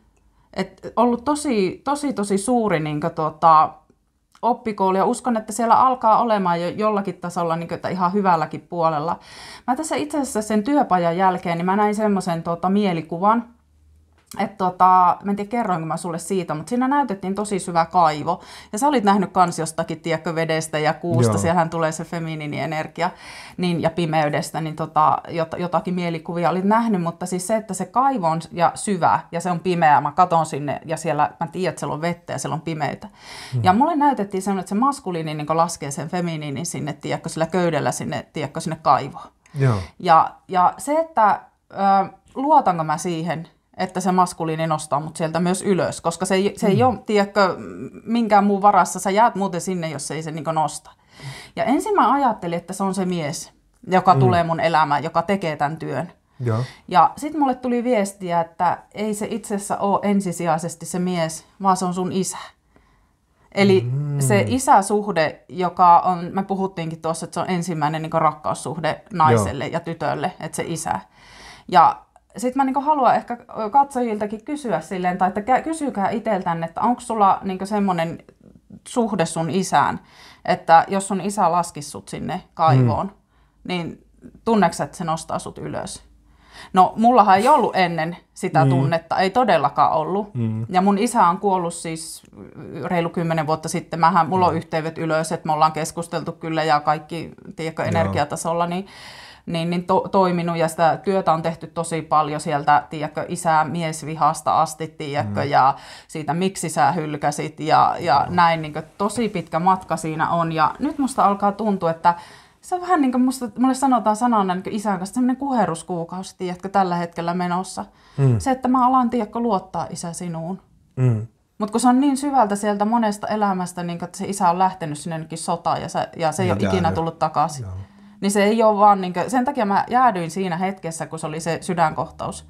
Et ollut tosi, tosi, tosi suuri niin kuin, tuota, oppikoulu ja uskon, että siellä alkaa olemaan jo jollakin tasolla niin kuin, että ihan hyvälläkin puolella. Mä tässä itse asiassa sen työpajan jälkeen, niin mä näin semmoisen tuota, mielikuvan, että tota, mä en tiedä kerroinko mä sulle siitä, mutta siinä näytettiin tosi syvä kaivo. Ja sä olit nähnyt kans jostakin, tiedätkö, vedestä ja kuusta, Joo. siellähän tulee se feminiini energia niin, ja pimeydestä, niin tota, jot, jotakin mielikuvia olit nähnyt, mutta siis se, että se kaivo on ja syvä ja se on pimeä, mä katon sinne ja siellä mä tiedän, että siellä on vettä ja siellä on pimeitä. Hmm. Ja mulle näytettiin semmoinen, että se maskuliini niin laskee sen feminiinin sinne, tiedätkö, sillä köydellä sinne, tiedätkö, sinne kaivoon. Joo. Ja, ja se, että ö, luotanko mä siihen, että se maskuliini nostaa mut sieltä myös ylös, koska se, ei, se ei mm. ole, tiedätkö, minkään muun varassa. Sä jäät muuten sinne, jos ei se niin nosta. Ja ensin mä ajattelin, että se on se mies, joka mm. tulee mun elämään, joka tekee tämän työn. Joo. Ja, ja sitten mulle tuli viestiä, että ei se itsessä ole ensisijaisesti se mies, vaan se on sun isä. Eli mm. se isäsuhde, joka on, me puhuttiinkin tuossa, että se on ensimmäinen niin rakkaussuhde naiselle Joo. ja tytölle, että se isä. Ja sitten mä niin haluan ehkä katsojiltakin kysyä silleen, tai että kysykää itseltään, että onko sulla niin semmoinen suhde sun isään, että jos sun isä laskisi sut sinne kaivoon, mm. niin tunneeko että se nostaa sut ylös? No, mullahan ei ollut ennen sitä mm. tunnetta, ei todellakaan ollut. Mm. Ja mun isä on kuollut siis reilu kymmenen vuotta sitten. Mähän, mulla mm. on yhteydet ylös, että me ollaan keskusteltu kyllä ja kaikki, tiedätkö, energiatasolla, niin niin, niin to, toiminut ja sitä työtä on tehty tosi paljon sieltä, tiedätkö, isää miesvihasta asti, tiedätkö, mm. ja siitä miksi sä hylkäsit ja, ja mm. näin, niin kuin, tosi pitkä matka siinä on ja nyt musta alkaa tuntua, että se on vähän niin kuin musta, mulle sanotaan sanana niin isän kanssa semmoinen kuheruskuukausi, tiedätkö, tällä hetkellä menossa. Mm. Se, että mä alan, tiedätkö, luottaa isä sinuun. Mm. Mutta kun se on niin syvältä sieltä monesta elämästä, niin että se isä on lähtenyt sinne sotaan ja se, ja se ei ja niin ole ikinä tullut takaisin. Joo. Niin se ei ole vaan, niin kuin, sen takia mä jäädyin siinä hetkessä, kun se oli se sydänkohtaus.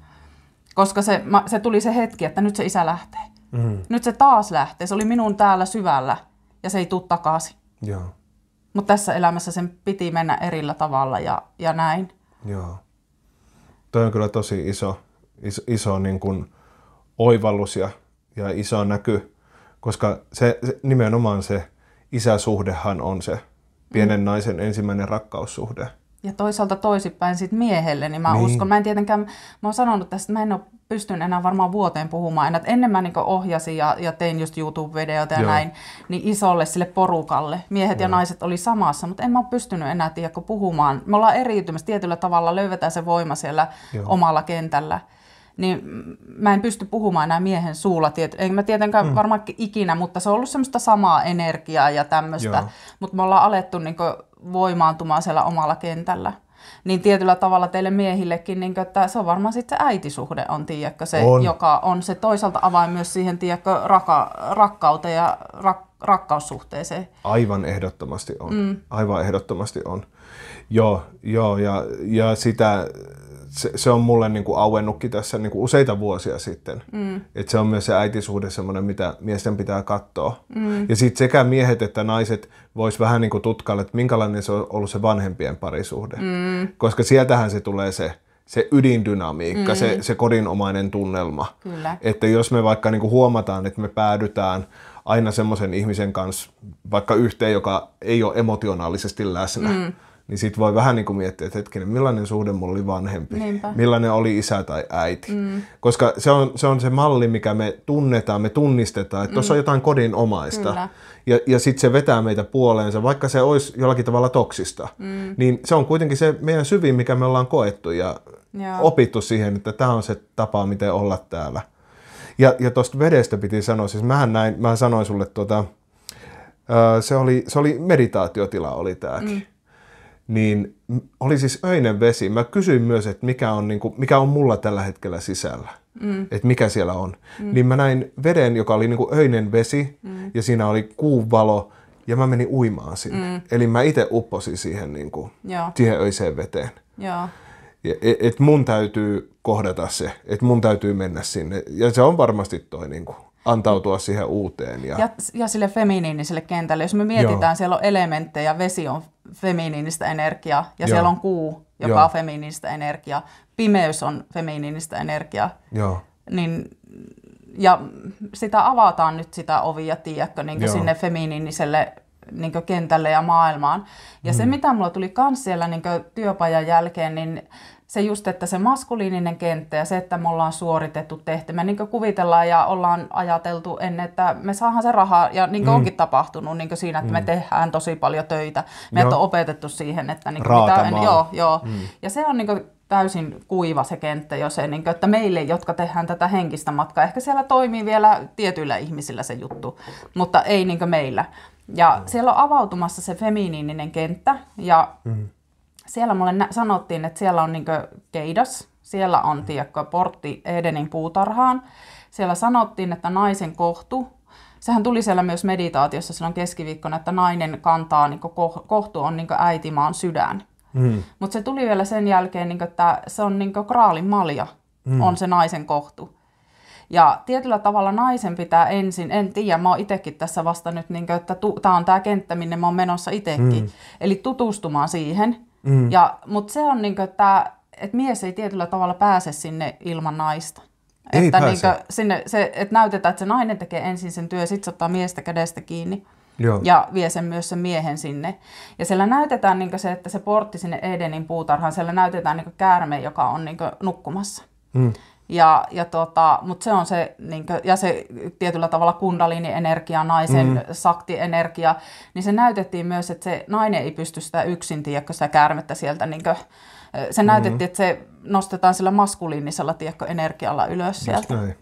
Koska se, mä, se tuli se hetki, että nyt se isä lähtee. Mm. Nyt se taas lähtee. Se oli minun täällä syvällä ja se ei tule takaisin. Joo. Mutta tässä elämässä sen piti mennä erillä tavalla ja, ja näin. Joo. Toi on kyllä tosi iso, iso, iso niin kuin oivallus ja, ja iso näky, koska se, se nimenomaan se isäsuhdehan on se pienen naisen ensimmäinen rakkaussuhde. Ja toisaalta toisinpäin sitten miehelle, niin mä niin. uskon, mä en tietenkään, mä oon sanonut tästä, mä en ole pystynyt enää varmaan vuoteen puhumaan enää, ennen mä niin ohjasin ja, ja tein just YouTube-videoita ja Joo. näin, niin isolle sille porukalle, miehet Joo. ja naiset oli samassa, mutta en mä ole pystynyt enää, tiedä, puhumaan. Me ollaan eriytymässä tietyllä tavalla, löydetään se voima siellä Joo. omalla kentällä niin mä en pysty puhumaan enää miehen suulla. en mä tietenkään mm. varmaan ikinä, mutta se on ollut semmoista samaa energiaa ja tämmöistä. Mutta me ollaan alettu niin voimaantumaan siellä omalla kentällä niin tietyllä tavalla teille miehillekin, niin kuin, että se on varmaan sitten se äitisuhde on, tiedätkö, se, on. joka on se toisaalta avain myös siihen, tiedätkö, raka, rakkauteen ja rak, rakkaussuhteeseen. Aivan ehdottomasti on. Mm. Aivan ehdottomasti on. Joo, joo ja, ja sitä, se, se on mulle niin kuin auennutkin tässä niin kuin useita vuosia sitten. Mm. Et se on myös se äitisuhde semmoinen, mitä miesten pitää katsoa. Mm. Ja sitten sekä miehet että naiset vois vähän niin kuin tutkailla, että minkälainen se on ollut se vanhempien parisuhde. Mm. Koska sieltähän se tulee se, se ydindynamiikka, mm. se, se kodinomainen tunnelma. Kyllä. Että jos me vaikka niin kuin huomataan, että me päädytään aina semmoisen ihmisen kanssa vaikka yhteen, joka ei ole emotionaalisesti läsnä, mm niin sit voi vähän niin kuin miettiä, että hetkinen, millainen suhde mulla oli vanhempi, Niinpä. millainen oli isä tai äiti. Mm. Koska se on, se on se malli, mikä me tunnetaan, me tunnistetaan, että tuossa mm. on jotain kodinomaista. Kyllä. Ja, ja sitten se vetää meitä puoleensa, vaikka se olisi jollakin tavalla toksista. Mm. Niin se on kuitenkin se meidän syvin, mikä me ollaan koettu ja Joo. opittu siihen, että tämä on se tapa, miten olla täällä. Ja, ja tuosta vedestä piti sanoa, siis mähän näin, mä sanoin sulle tuota, se oli, se oli meditaatiotila oli tämäkin. Mm niin oli siis öinen vesi. Mä kysyin myös, että mikä on, niin kuin, mikä on mulla tällä hetkellä sisällä. Mm. Että mikä siellä on. Mm. Niin mä näin veden, joka oli niin kuin öinen vesi mm. ja siinä oli kuun valo ja mä menin uimaan sinne. Mm. Eli mä itse upposin siihen, niin kuin, siihen öiseen veteen. Ja, et, et mun täytyy kohdata se, että mun täytyy mennä sinne. Ja se on varmasti toi niin kuin, antautua siihen uuteen. Ja, ja, ja sille feminiiniselle kentälle. Jos me mietitään, Joo. siellä on elementtejä, vesi on feminiinistä energiaa ja Joo. siellä on kuu, joka Joo. on feminiinistä energiaa. Pimeys on feminiinistä energiaa. Joo. Niin, ja sitä avataan nyt sitä ovia, tiedätkö, niin sinne feminiiniselle niin kentälle ja maailmaan. Ja mm. se, mitä mulla tuli kans siellä niin työpajan jälkeen, niin se just, että se maskuliininen kenttä ja se, että me ollaan suoritettu tehtävä, me niin kuin kuvitellaan ja ollaan ajateltu ennen, että me saadaan se rahaa, ja niin mm. onkin tapahtunut niin siinä, että mm. me tehdään tosi paljon töitä. me on opetettu siihen, että niin mitä en, joo, joo. Mm. Ja se on niin kuin, täysin kuiva se kenttä, jos se, niin kuin, että meille, jotka tehdään tätä henkistä matkaa, ehkä siellä toimii vielä tietyillä ihmisillä se juttu, mutta ei niin meillä. Ja siellä on avautumassa se feminiininen kenttä, ja mm siellä mulle nä- sanottiin, että siellä on niinku keidas, siellä on tiekko, portti Edenin puutarhaan. Siellä sanottiin, että naisen kohtu, sehän tuli siellä myös meditaatiossa silloin keskiviikkona, että nainen kantaa, niin kohtu on niin äitimaan sydän. Mm. Mutta se tuli vielä sen jälkeen, niin kuin, että se on niin kraalin malja, mm. on se naisen kohtu. Ja tietyllä tavalla naisen pitää ensin, en tiedä, mä oon itsekin tässä vasta nyt, niin kuin, että tämä on tämä kenttä, minne mä oon menossa itsekin. Mm. Eli tutustumaan siihen, Mm. Ja, mutta se on niin kuin, että, että mies ei tietyllä tavalla pääse sinne ilman naista. Ei että pääse. Niin kuin, sinne, se, että näytetään, että se nainen tekee ensin sen työ, sitten se ottaa miestä kädestä kiinni. Joo. ja vie sen myös sen miehen sinne. Ja siellä näytetään niin se, että se portti sinne Edenin puutarhaan, siellä näytetään niin käärme, joka on niin nukkumassa. Mm. Ja, ja tota, mutta se on se, niin kuin, ja se tietyllä tavalla kundalini-energia, naisen mm. sakti-energia, niin se näytettiin myös, että se nainen ei pysty sitä yksin, tiedätkö, sitä käärmettä sieltä, niin kuin, se mm. näytettiin, että se nostetaan sillä maskuliinisella, tiedätkö, energialla ylös sieltä. Just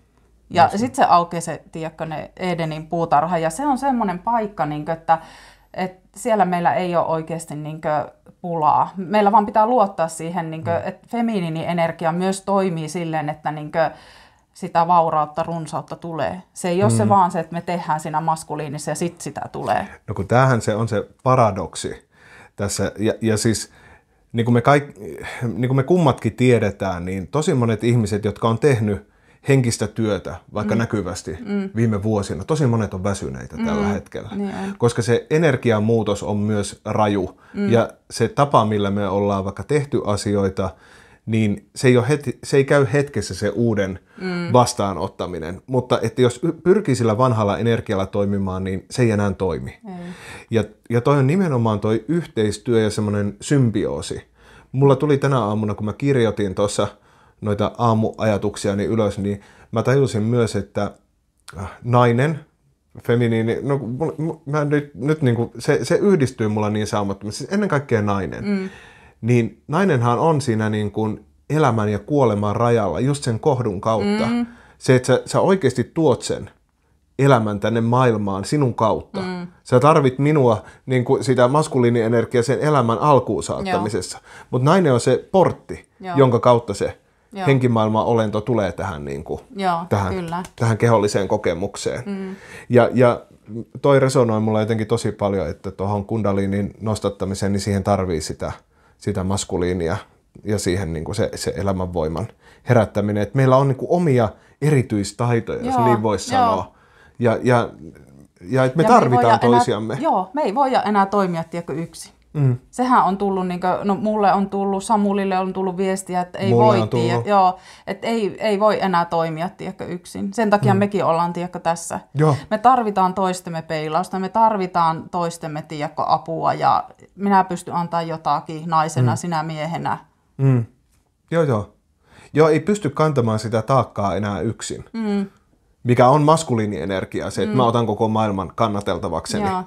Ja sitten se aukeaa se, tiedätkö, ne Edenin puutarha, ja se on semmoinen paikka, niin kuin, että että siellä meillä ei ole oikeasti niin pulaa. Meillä vaan pitää luottaa siihen, niin kuin, mm. että feminiini energia myös toimii silleen, että niin sitä vaurautta, runsautta tulee. Se ei ole mm. se vaan se, että me tehdään siinä maskuliinissa ja sitten sitä tulee. No kun tämähän se on se paradoksi tässä. Ja, ja siis niin kuin, me kaikki, niin kuin me kummatkin tiedetään, niin tosi monet ihmiset, jotka on tehnyt henkistä työtä, vaikka mm. näkyvästi mm. viime vuosina. Tosi monet on väsyneitä mm. tällä hetkellä, yeah. Niin koska se energiamuutos on myös raju. Mm. Ja se tapa, millä me ollaan vaikka tehty asioita, niin se ei, ole heti, se ei käy hetkessä se uuden mm. vastaanottaminen. Mutta että jos pyrkii sillä vanhalla energialla toimimaan, niin se ei enää toimi. Mm. Ja, ja toi on nimenomaan toi yhteistyö ja semmoinen symbioosi. Mulla tuli tänä aamuna, kun mä kirjoitin tuossa – noita aamuajatuksia niin ylös, niin mä tajusin myös, että äh, nainen, feminiini, no mä nyt, nyt niin kuin, se, se yhdistyy mulla niin saamattomasti, siis ennen kaikkea nainen. Mm. Niin nainenhan on siinä niin kuin elämän ja kuoleman rajalla, just sen kohdun kautta. Mm. Se, että sä, sä oikeasti tuot sen elämän tänne maailmaan sinun kautta. Mm. Sä tarvit minua niin kuin sitä maskuliinienergiaa sen elämän alkuun saattamisessa. Mutta nainen on se portti, Joo. jonka kautta se Joo. henkimaailman olento tulee tähän, niin kuin, Joo, tähän, kyllä. tähän keholliseen kokemukseen. Mm. Ja, ja toi resonoi mulle jotenkin tosi paljon, että tuohon kundaliinin nostattamiseen, niin siihen tarvii sitä, sitä maskuliinia ja siihen niin kuin se, se elämänvoiman herättäminen. Et meillä on niin kuin omia erityistaitoja, joo, jos niin voisi joo. sanoa. Ja, ja, ja että me ja tarvitaan me toisiamme. Enää, joo, me ei voi enää toimia tiekö yksin. Mm. Sehän on tullut, niin kuin, no mulle on tullut, Samulille on tullut viestiä, että ei mulle voi, tiiä, joo, että ei, ei voi enää toimia tiedätkö, yksin. Sen takia mm. mekin ollaan tiedätkö, tässä. Joo. Me tarvitaan toistemme peilausta, me tarvitaan toistemme tiedätkö, apua ja minä pystyn antaa jotakin naisena, mm. sinä miehenä. Mm. Joo, joo. Joo, ei pysty kantamaan sitä taakkaa enää yksin. Mm. Mikä on maskuliinienergia, se, että mm. mä otan koko maailman kannateltavakseni. Joo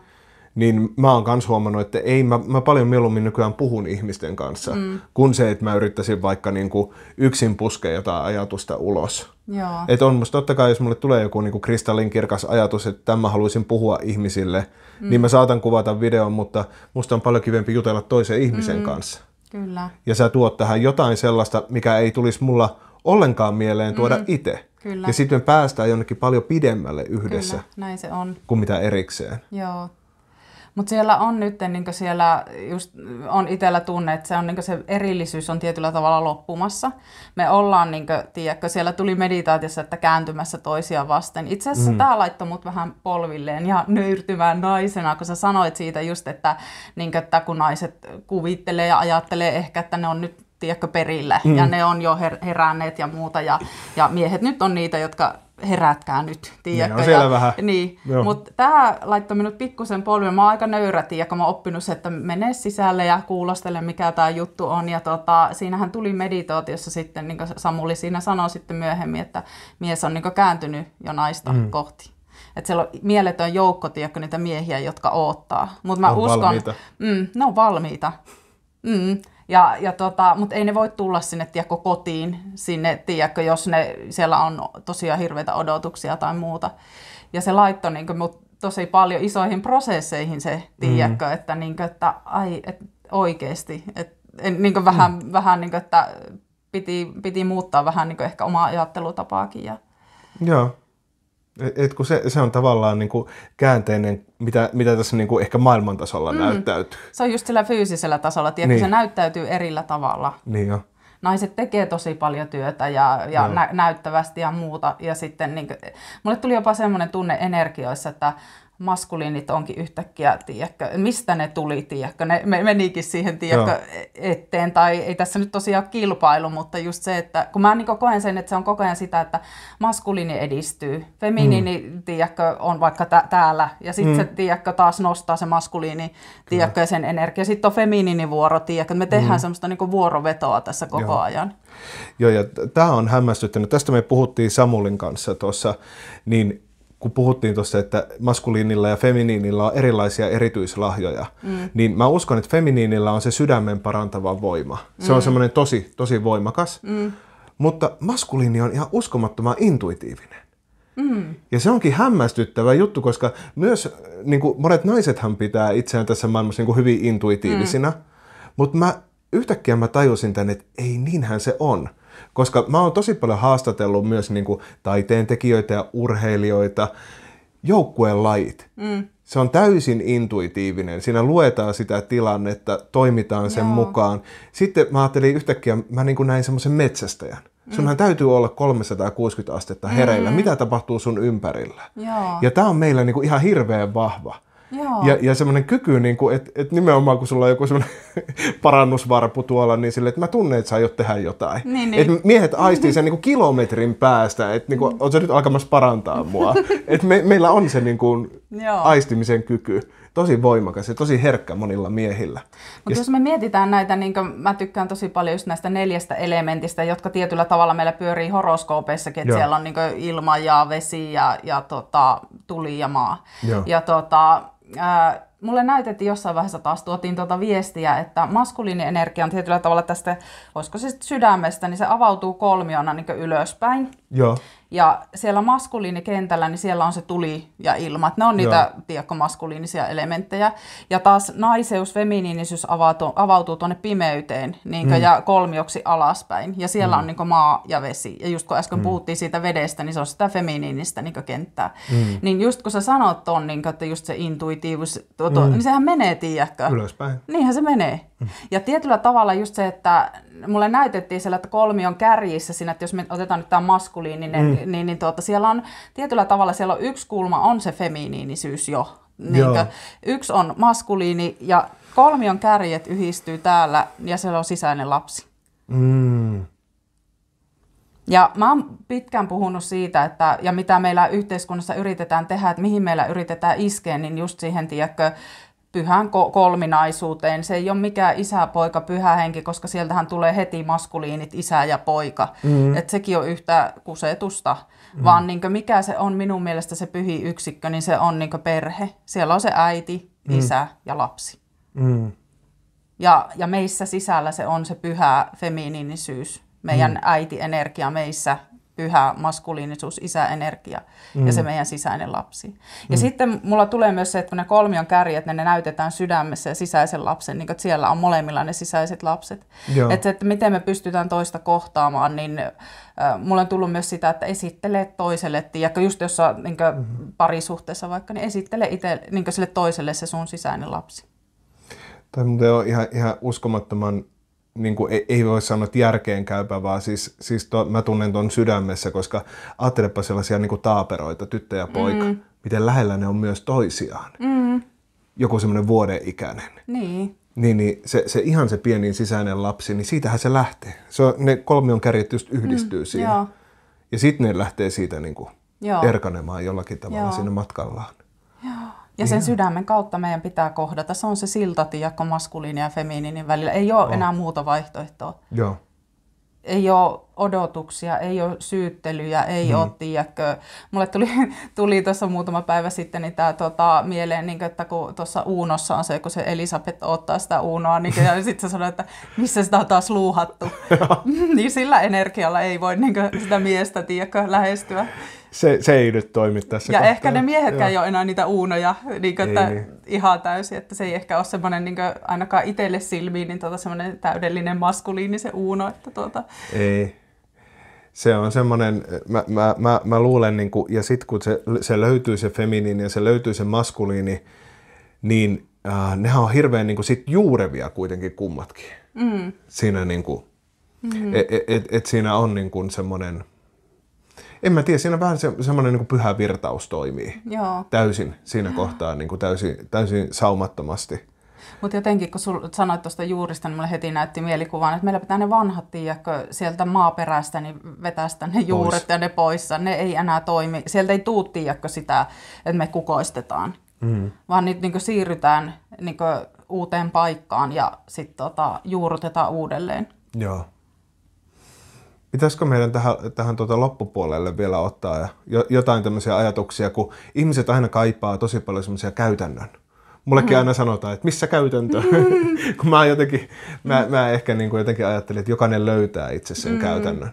niin mä oon myös huomannut, että ei, mä, mä paljon mieluummin nykyään puhun ihmisten kanssa, mm. kun se, että mä yrittäisin vaikka niin kuin yksin puskea jotain ajatusta ulos. Että on musta totta kai, jos mulle tulee joku niin kuin kristallinkirkas ajatus, että tämän mä haluaisin puhua ihmisille, mm. niin mä saatan kuvata videon, mutta musta on paljon kivempi jutella toisen ihmisen mm. kanssa. Kyllä. Ja sä tuot tähän jotain sellaista, mikä ei tulisi mulla ollenkaan mieleen tuoda mm. itse. Kyllä. Ja sitten me päästään jonnekin paljon pidemmälle yhdessä. Kyllä, näin se on. Kuin mitä erikseen. Joo. Mutta siellä on nyt, niin siellä just on itsellä tunne, että se, on, niin se erillisyys on tietyllä tavalla loppumassa. Me ollaan, niin kuin, tiedätkö, siellä tuli meditaatiossa, että kääntymässä toisia vasten. Itse asiassa mm. tämä laittoi mut vähän polvilleen ja nöyrtymään naisena, kun sä sanoit siitä just, että, niin kuin, että kun naiset kuvittelee ja ajattelee ehkä, että ne on nyt tiedätkö, perille. Mm. Ja ne on jo her- heränneet ja muuta. Ja, ja miehet nyt on niitä, jotka herätkää nyt, tiedätkö? Niin, ja, vähän. Niin, mutta tämä laittoi minut pikkusen polville. Mä oon aika nöyrä, tiedätkö? Mä oon oppinut että mene sisälle ja kuulostele, mikä tämä juttu on. Ja tota, siinähän tuli meditaatiossa sitten, niin kuin Samuli siinä sanoi sitten myöhemmin, että mies on niin kääntynyt jo naista mm. kohti. Että siellä on mieletön joukko, tiedätkö, niitä miehiä, jotka oottaa. Mutta mä on uskon... Valmiita. Mm, ne on valmiita. Mm. Ja, ja tota, mutta ei ne voi tulla sinne tiedätkö, kotiin, sinne, tiedätkö, jos ne, siellä on tosiaan hirveitä odotuksia tai muuta. Ja se laittoi niin mut tosi paljon isoihin prosesseihin se, tiedätkö, mm. että, niin kuin, että ai, et, oikeasti, että niin kuin vähän, mm. vähän niin kuin, että piti, piti muuttaa vähän niin kuin ehkä omaa ajattelutapaakin. Ja... Joo, et kun se, se on tavallaan niin kuin käänteinen, mitä, mitä tässä niin kuin ehkä maailmantasolla mm. näyttäytyy. Se on just sillä fyysisellä tasolla, tiedätkö, niin. se näyttäytyy erillä tavalla. Niin jo. Naiset tekee tosi paljon työtä ja, ja no. nä- näyttävästi ja muuta. Ja sitten niin kuin, mulle tuli jopa semmoinen tunne energioissa, että maskuliinit onkin yhtäkkiä, tiedätkö, mistä ne tuli, tiedätkö, ne menikin siihen tiedätkö, eteen, tai ei tässä nyt tosiaan kilpailu, mutta just se, että kun mä niin koen sen, että se on koko ajan sitä, että maskuliini edistyy, feminiini, mm. tiedätkö, on vaikka tä- täällä, ja sitten mm. se, tiedätkö, taas nostaa se maskuliini, tiedätkö, ja sen energia, sitten on vuoro, tiedätkö, me tehdään mm. semmoista niin vuorovetoa tässä koko Joo. ajan. Joo, ja tämä on hämmästyttänyt. Tästä me puhuttiin Samulin kanssa tuossa, niin kun puhuttiin tuossa, että maskuliinilla ja feminiinillä on erilaisia erityislahjoja, mm. niin mä uskon, että feminiinillä on se sydämen parantava voima. Se mm. on semmoinen tosi, tosi voimakas. Mm. Mutta maskuliini on ihan uskomattoman intuitiivinen. Mm. Ja se onkin hämmästyttävä juttu, koska myös niin kuin monet naisethan pitää itseään tässä maailmassa niin kuin hyvin intuitiivisina. Mm. Mutta mä yhtäkkiä mä tajusin tänne, että ei niinhän se on. Koska mä oon tosi paljon haastatellut myös niin kuin taiteen tekijöitä ja urheilijoita, joukkueen lajit. Mm. Se on täysin intuitiivinen. Siinä luetaan sitä tilannetta, toimitaan sen Joo. mukaan. Sitten mä ajattelin yhtäkkiä, mä niin kuin näin semmoisen metsästäjän. Sunhan mm. täytyy olla 360 astetta hereillä, mm. mitä tapahtuu sun ympärillä. Joo. Ja tämä on meillä niinku ihan hirveän vahva. Ja, ja semmoinen kyky, niin että et nimenomaan kun sulla on joku semmoinen parannusvarpu tuolla, niin sille, että mä tunnen, että sä aiot tehdä jotain. Niin, niin. Et miehet aistii sen niin kuin kilometrin päästä, että niin kuin, on se nyt alkamassa parantaa mua. et me, meillä on se niin kuin, aistimisen kyky tosi voimakas ja tosi herkkä monilla miehillä. Mutta jos me mietitään näitä, niin mä tykkään tosi paljon just näistä neljästä elementistä, jotka tietyllä tavalla meillä pyörii horoskoopeissakin, että siellä on niin ilma ja vesi ja, ja tota, tuli ja maa. Joo. Ja tota, mulle näytettiin jossain vaiheessa taas tuotiin tuota viestiä, että maskuliininen energia on tietyllä tavalla tästä, olisiko se sydämestä, niin se avautuu kolmiona niin ylöspäin. Joo. Ja siellä maskuliinikentällä, niin siellä on se tuli ja ilmat. Ne on Joo. niitä, tiedätkö, maskuliinisia elementtejä. Ja taas naiseus, feminiinisyys avautuu, avautuu tuonne pimeyteen niin kuin, mm. ja kolmioksi alaspäin. Ja siellä mm. on niin kuin, maa ja vesi. Ja just kun äsken mm. puhuttiin siitä vedestä, niin se on sitä feminiinistä niin kuin, kenttää. Mm. Niin just kun sä sanot ton, niin kuin, että just se intuitiivus tuo, tuo, mm. niin sehän menee, tiedätkö? Ylöspäin. Niinhän se menee. Mm. Ja tietyllä tavalla just se, että mulle näytettiin siellä, että kolmi on kärjissä siinä, että jos me otetaan nyt tämä maskuliininen, niin, mm. niin, niin, niin tuota, siellä on tietyllä tavalla siellä on yksi kulma on se feminiinisyys jo. Niin yksi on maskuliini ja kolmion kärjet yhdistyy täällä ja siellä on sisäinen lapsi. Mm. Ja mä oon pitkään puhunut siitä, että, ja mitä meillä yhteiskunnassa yritetään tehdä, että mihin meillä yritetään iskeä, niin just siihen, tiedätkö, pyhän kolminaisuuteen. Se ei ole mikään isä, poika, pyhä henki, koska sieltähän tulee heti maskuliinit isä ja poika. Mm-hmm. Et sekin on yhtä kusetusta. Mm-hmm. Vaan niin mikä se on minun mielestä se pyhi yksikkö, niin se on niin perhe. Siellä on se äiti, mm-hmm. isä ja lapsi. Mm-hmm. Ja, ja meissä sisällä se on se pyhä feminiinisyys, meidän mm. äiti-energia meissä pyhä maskuliinisuus, isäenergia mm. ja se mm. meidän sisäinen lapsi. Mm. Ja sitten mulla tulee myös se, että kun ne kolmion kärjet, ne, ne näytetään sydämessä ja sisäisen lapsen, niin että siellä on molemmilla ne sisäiset lapset. Että, että miten me pystytään toista kohtaamaan, niin äh, mulla on tullut myös sitä, että esittelee toiselle, ja just jos on niin mm-hmm. parisuhteessa vaikka, niin esittele itse, niin sille toiselle se sun sisäinen lapsi. Tämä on ihan, ihan uskomattoman niin kuin, ei, ei voi sanoa, että järkeen käypä, vaan siis, siis to, mä tunnen ton sydämessä, koska ajattelepa sellaisia niin kuin taaperoita, tyttö ja poika, mm. miten lähellä ne on myös toisiaan. Mm. Joku semmoinen ikäinen. Niin. Niin, niin se, se ihan se pieni sisäinen lapsi, niin siitähän se lähtee. Se on, ne kolmion kärjet just yhdistyy mm, siinä. Joo. Ja sitten ne lähtee siitä niin kuin erkanemaan jollakin tavalla joo. siinä matkallaan. Joo. Ja sen Joo. sydämen kautta meidän pitää kohdata. Se on se siltatiakko maskuliinin ja feminiinin välillä. Ei ole oh. enää muuta vaihtoehtoa. Joo. Ei ole odotuksia, ei ole syyttelyjä, ei hmm. ole, tiedätkö. Mulle tuli, tuli tuossa muutama päivä sitten niin tää, tota, mieleen, niin, että kun tuossa Uunossa on se, kun se Elisabeth ottaa sitä Uunoa, niin ja sitten se sanoo, että missä sitä on taas luuhattu. niin sillä energialla ei voi niin, sitä miestä, tiedätkö, lähestyä se, se ei nyt toimi tässä Ja kohtaa. ehkä ne miehetkään ei ole enää niitä uunoja niin kuin, että ei. ihan täysin, että se ei ehkä ole semmoinen niin ainakaan itselle silmiin niin tuota, semmoinen täydellinen maskuliini se uuno. Että tuota. Ei, se on semmoinen, mä, mä, mä, mä luulen, niin kuin, ja sitten kun se, se löytyy se feminiini ja se löytyy se maskuliini, niin äh, nehän on hirveän niin kuin, sit juurevia kuitenkin kummatkin. Mm. Siinä niin kuin, mm-hmm. et, e, et, et siinä on niin kuin semmoinen, en mä tiedä, siinä vähän se, semmoinen niin kuin pyhä virtaus toimii Joo. täysin siinä ah. kohtaa niin kuin täysin, täysin saumattomasti. Mutta jotenkin, kun sul sanoit tuosta juurista, niin mulle heti näytti mielikuvan, että meillä pitää ne vanhat, tiedätkö, sieltä maaperästä niin vetästä ne juuret pois. ja ne poissa. Ne ei enää toimi. Sieltä ei tuu, tiedätkö, sitä, että me kukoistetaan. Mm. Vaan nyt niin siirrytään niin uuteen paikkaan ja sitten tota, juurrutetaan uudelleen. Joo. Pitäisikö meidän tähän, tähän tuota loppupuolelle vielä ottaa jotain tämmöisiä ajatuksia, kun ihmiset aina kaipaa tosi paljon semmoisia käytännön Mullekin aina sanotaan, että missä käytäntö? kun mä jotenkin, mä, mä ehkä niin kuin jotenkin ajattelin, että jokainen löytää itse sen mm. käytännön.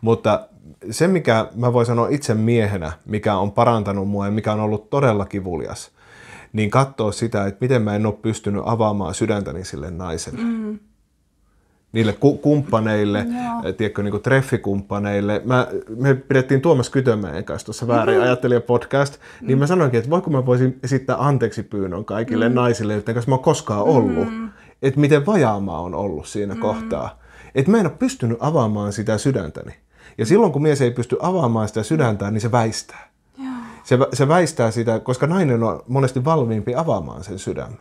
Mutta se, mikä mä voin sanoa itse miehenä, mikä on parantanut mua ja mikä on ollut todella kivulias, niin katsoa sitä, että miten mä en ole pystynyt avaamaan sydäntäni sille naiselle. Mm niille ku- kumppaneille, no. tiedätkö, niin treffikumppaneille. Mä, me pidettiin Tuomas Kytömäen kanssa tuossa väärin mm-hmm. ajattelija podcast, niin mm-hmm. mä mm. sanoinkin, että voiko mä voisin esittää anteeksi pyynnön kaikille mm-hmm. naisille, joiden kanssa mä oon koskaan ollut. Mm-hmm. Että miten vajaama on ollut siinä mm-hmm. kohtaa. Että mä en ole pystynyt avaamaan sitä sydäntäni. Ja silloin kun mies ei pysty avaamaan sitä sydäntään, niin se väistää. Se, se väistää sitä, koska nainen on monesti valmiimpi avaamaan sen sydämen.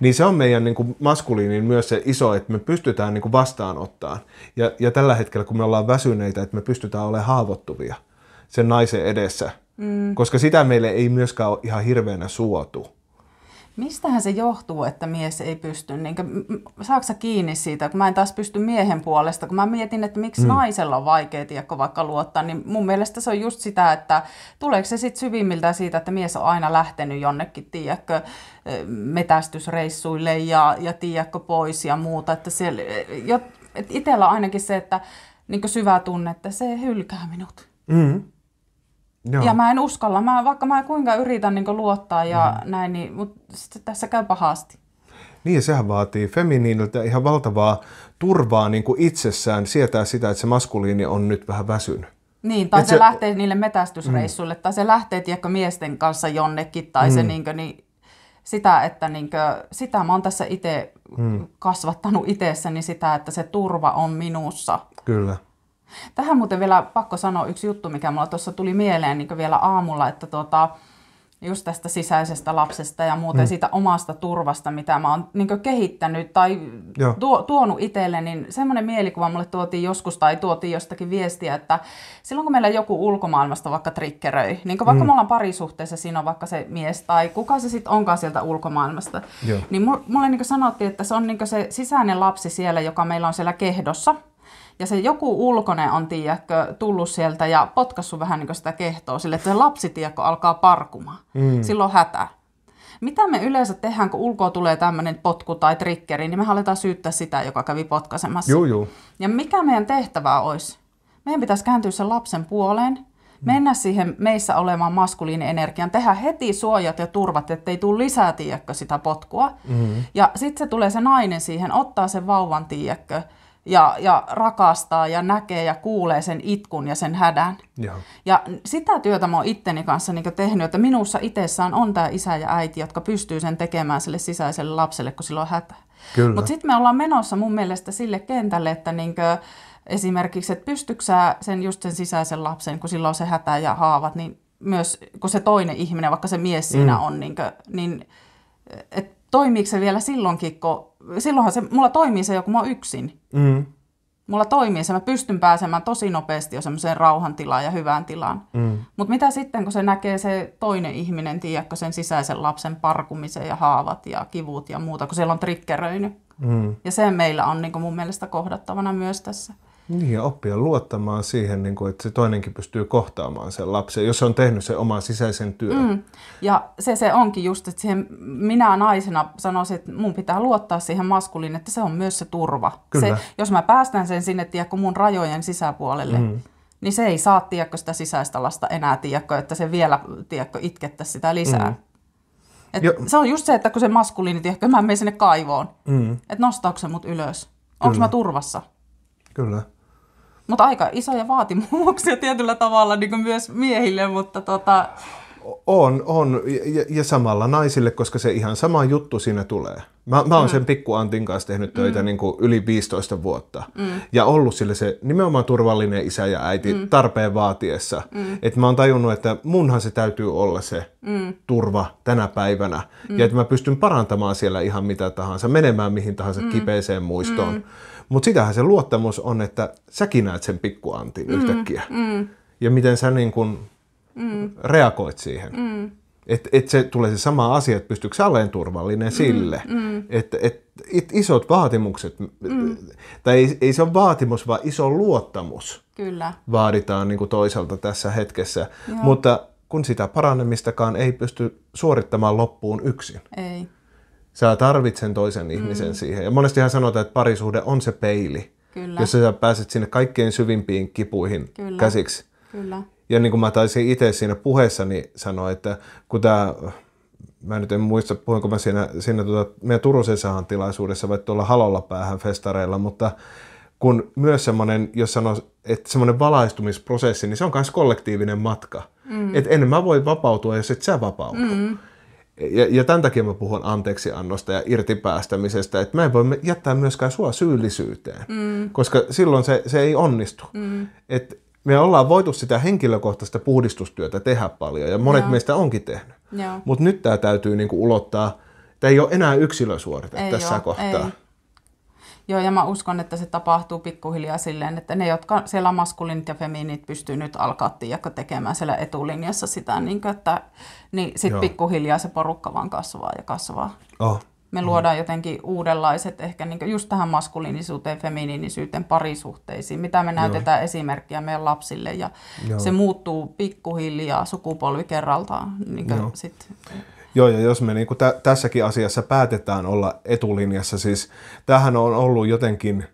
Niin se on meidän niin kuin maskuliinin myös se iso, että me pystytään niin kuin vastaanottaan. Ja, ja tällä hetkellä, kun me ollaan väsyneitä, että me pystytään olemaan haavoittuvia sen naisen edessä. Mm. Koska sitä meille ei myöskään ole ihan hirveänä suotu. Mistähän se johtuu, että mies ei pysty, niin kuin, sä kiinni siitä, kun mä en taas pysty miehen puolesta, kun mä mietin, että miksi mm. naisella on vaikea tiedä, vaikka luottaa, niin mun mielestä se on just sitä, että tuleeko se sitten syvimmiltä siitä, että mies on aina lähtenyt jonnekin, tiedätkö, metästysreissuille ja, ja tiedätkö, pois ja muuta, että siellä, et itsellä ainakin se, että niin syvä tunne, että se hylkää minut. Mm. Joo. Ja mä en uskalla, mä, vaikka mä kuinka yritän niin kuin luottaa ja mm. näin, niin, mutta tässä käy pahasti. Niin, sehän vaatii feminiiniltä ihan valtavaa turvaa niin kuin itsessään sietää sitä, että se maskuliini on nyt vähän väsynyt. Niin, tai se, se lähtee niille metästysreissuille, mm. tai se lähtee tiedätkö, miesten kanssa jonnekin, tai mm. se niin kuin, niin, sitä, että niin kuin, sitä mä oon tässä itse mm. kasvattanut itsessäni sitä, että se turva on minussa. Kyllä. Tähän muuten vielä pakko sanoa yksi juttu, mikä mulla tuossa tuli mieleen niin vielä aamulla, että tuota, just tästä sisäisestä lapsesta ja muuten mm. siitä omasta turvasta, mitä mä oon niin kehittänyt tai tuo, tuonut itselle, niin semmoinen mielikuva mulle tuotiin joskus tai tuotiin jostakin viestiä, että silloin kun meillä joku ulkomaailmasta vaikka trikkeröi, niin kuin vaikka mm. me ollaan parisuhteessa, siinä on vaikka se mies tai kuka se sitten onkaan sieltä ulkomaailmasta, Joo. niin mulle niin sanottiin, että se on niin se sisäinen lapsi siellä, joka meillä on siellä kehdossa, ja se joku ulkone on, tiedätkö, tullut sieltä ja potkassu vähän niin sitä kehtoa sille, että se lapsi, tiedätkö, alkaa parkumaan. Mm. Silloin hätä. Mitä me yleensä tehdään, kun ulkoa tulee tämmöinen potku tai trikkeri, niin me halutaan syyttää sitä, joka kävi potkasemassa. Joo, joo. Ja mikä meidän tehtävä olisi? Meidän pitäisi kääntyä sen lapsen puoleen, mm. mennä siihen meissä olemaan maskuliinen energian, tehdä heti suojat ja turvat, ettei tule lisää, tiekkö sitä potkua. Mm-hmm. Ja sitten se tulee se nainen siihen, ottaa sen vauvan, tiekkö ja, ja rakastaa ja näkee ja kuulee sen itkun ja sen hädän. Joo. Ja sitä työtä mä oon itteni kanssa niin tehnyt, että minussa itsessään on tämä isä ja äiti, jotka pystyy sen tekemään sille sisäiselle lapselle, kun sillä on hätä. Mutta sitten me ollaan menossa mun mielestä sille kentälle, että niin esimerkiksi, että pystyksää sen just sen sisäisen lapsen, kun sillä on se hätä ja haavat, niin myös kun se toinen ihminen, vaikka se mies siinä mm. on, niin, kuin, niin että toimiiko se vielä silloinkin, kun silloinhan se, mulla toimii se, kun mä oon yksin. Mm. Mulla toimii se, mä pystyn pääsemään tosi nopeasti jo semmoiseen rauhantilaan ja hyvään tilaan. Mm. Mutta mitä sitten, kun se näkee se toinen ihminen, tiedätkö, sen sisäisen lapsen parkumisen ja haavat ja kivut ja muuta, kun siellä on trikkeröinyt. Mm. Ja se meillä on niin mun mielestä kohdattavana myös tässä. Niin, ja oppia luottamaan siihen, niin kuin, että se toinenkin pystyy kohtaamaan sen lapsen, jos se on tehnyt sen oman sisäisen työn. Mm. Ja se, se onkin just, että siihen minä naisena sanoisin, että mun pitää luottaa siihen maskuliin, että se on myös se turva. Kyllä. Se, jos mä päästän sen sinne, tiedätkö, mun rajojen sisäpuolelle, mm. niin se ei saa, tiedätkö, sitä sisäistä lasta enää, tiedätkö, että se vielä, tiedätkö, itkettä sitä lisää. Mm. Et se on just se, että kun se maskuliini, tiedätkö, mä menen sinne kaivoon, mm. että nostaako se mut ylös, onko mä turvassa. Kyllä. Mutta aika isoja vaatimuksia tietyllä tavalla niin kuin myös miehille, mutta tota... On, on. Ja, ja samalla naisille, koska se ihan sama juttu siinä tulee. Mä, mä oon mm. sen pikku Antin kanssa tehnyt mm. töitä mm. niin kuin yli 15 vuotta. Mm. Ja ollut sille se nimenomaan turvallinen isä ja äiti mm. tarpeen vaatiessa. Mm. Että mä oon tajunnut, että munhan se täytyy olla se mm. turva tänä päivänä. Mm. Ja että mä pystyn parantamaan siellä ihan mitä tahansa, menemään mihin tahansa mm. kipeeseen muistoon. Mm mutta sitähän se luottamus on, että säkin näet sen pikkuantin mm, yhtäkkiä. Mm. Ja miten sä niin kun mm. reagoit siihen. Mm. Että et se tulee se sama asia, että pystyykö sä olemaan turvallinen mm, sille. Mm. Että et, it, isot vaatimukset, mm. tai ei, ei se ole vaatimus, vaan iso luottamus Kyllä. vaaditaan niin toiselta tässä hetkessä. Joo. Mutta kun sitä parannemistakaan ei pysty suorittamaan loppuun yksin. Ei. Sä tarvit sen toisen mm. ihmisen siihen. Ja monestihan sanotaan, että parisuhde on se peili. Kyllä. jossa sä pääset sinne kaikkein syvimpiin kipuihin Kyllä. käsiksi. Kyllä. Ja niin kuin mä taisin itse siinä puheessani sanoa, että kun tämä mä nyt en muista, puhuinko mä siinä, siinä tuota, meidän Turun tilaisuudessa vai tuolla Halolla päähän festareilla, mutta kun myös semmoinen, jos sanoo, että semmoinen valaistumisprosessi, niin se on myös kollektiivinen matka. Mm. Että en mä voi vapautua, jos et sä vapautu. Mm. Ja, ja tämän takia mä puhun anteeksiannosta ja irtipäästämisestä, että mä en voi jättää myöskään sua syyllisyyteen, mm. koska silloin se, se ei onnistu. Mm. Et me ollaan voitu sitä henkilökohtaista puhdistustyötä tehdä paljon ja monet Joo. meistä onkin tehnyt. Mutta nyt tämä täytyy niinku ulottaa, tämä ei ole enää yksilösuorite ei tässä ole, kohtaa. Ei Joo, ja mä uskon, että se tapahtuu pikkuhiljaa silleen, että ne, jotka siellä maskuliinit ja femiinit pystyy nyt alkaa tiedäkö, tekemään siellä etulinjassa sitä, niin, niin sitten pikkuhiljaa se porukka vaan kasvaa ja kasvaa. Oh. Me mm. luodaan mm. jotenkin uudenlaiset ehkä niin just tähän maskuliinisuuteen, feminiinisyyteen, parisuhteisiin, mitä me näytetään Joo. esimerkkiä meidän lapsille ja Joo. se muuttuu pikkuhiljaa sukupolvi kerraltaan. Niin sit. Joo, ja jos me niin kuin tä- tässäkin asiassa päätetään olla etulinjassa, siis tämähän on ollut jotenkin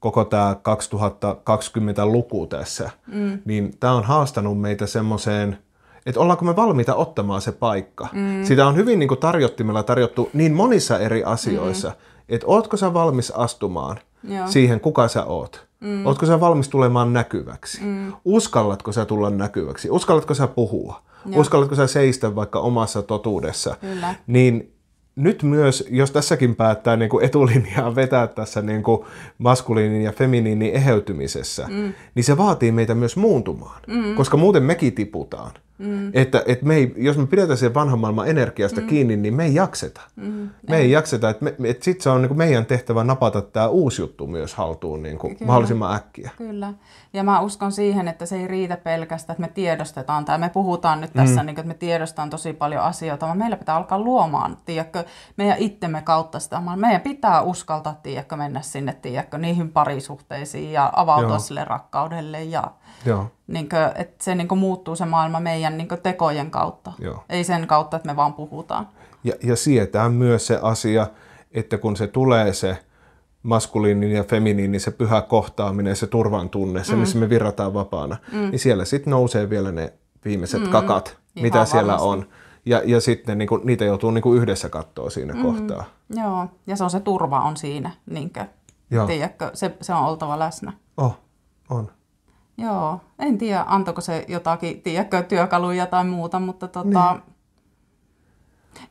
koko tämä 2020-luku tässä, mm. niin tämä on haastanut meitä semmoiseen, että ollaanko me valmiita ottamaan se paikka. Mm. Sitä on hyvin niin kuin tarjottimella tarjottu niin monissa eri asioissa, mm. että ootko sä valmis astumaan Joo. siihen, kuka sä oot. Mm. Ootko sä valmis tulemaan näkyväksi? Mm. Uskallatko sä tulla näkyväksi? Uskallatko sä puhua? Joo. Uskallatko sä seistä vaikka omassa totuudessa? Kyllä. Niin nyt myös, jos tässäkin päättää niin kuin etulinjaa vetää tässä niin kuin maskuliinin ja feminiinin eheytymisessä, mm. niin se vaatii meitä myös muuntumaan, mm. koska muuten mekin tiputaan. Mm. Että, että me ei, jos me pidetään sen vanhan maailman energiasta mm. kiinni, niin me ei jakseta. Mm. Me ei, jakseta. Että et sitten se on niinku meidän tehtävä napata tämä uusi juttu myös haltuun niin Kyllä. mahdollisimman äkkiä. Kyllä. Ja mä uskon siihen, että se ei riitä pelkästään, että me tiedostetaan tämä, me puhutaan nyt mm. tässä, mm. niin kuin, että me tiedostetaan tosi paljon asioita, vaan meillä pitää alkaa luomaan, tiedätkö, meidän itsemme kautta sitä. Meidän pitää uskaltaa, tiedätkö, mennä sinne, tiedätkö, niihin parisuhteisiin ja avautua Joo. sille rakkaudelle ja Joo. Niin kuin, että se niin kuin muuttuu se maailma meidän niin kuin tekojen kautta, Joo. ei sen kautta, että me vaan puhutaan. Ja, ja sietää myös se asia, että kun se tulee se maskuliinin ja feminiinin, se pyhä kohtaaminen, se turvan tunne, se mm. me virrataan vapaana, mm. niin siellä sitten nousee vielä ne viimeiset mm. kakat, Ihan mitä varmasti. siellä on. Ja, ja sitten niin kuin, niitä joutuu niin kuin yhdessä katsoa siinä mm. kohtaa. Joo, ja se on se turva on siinä, niin kuin, Joo. Tiedätkö, se, se on oltava läsnä. Oh, on. Joo, en tiedä antoiko se jotakin, tiedätkö, työkaluja tai muuta, mutta tota, niin.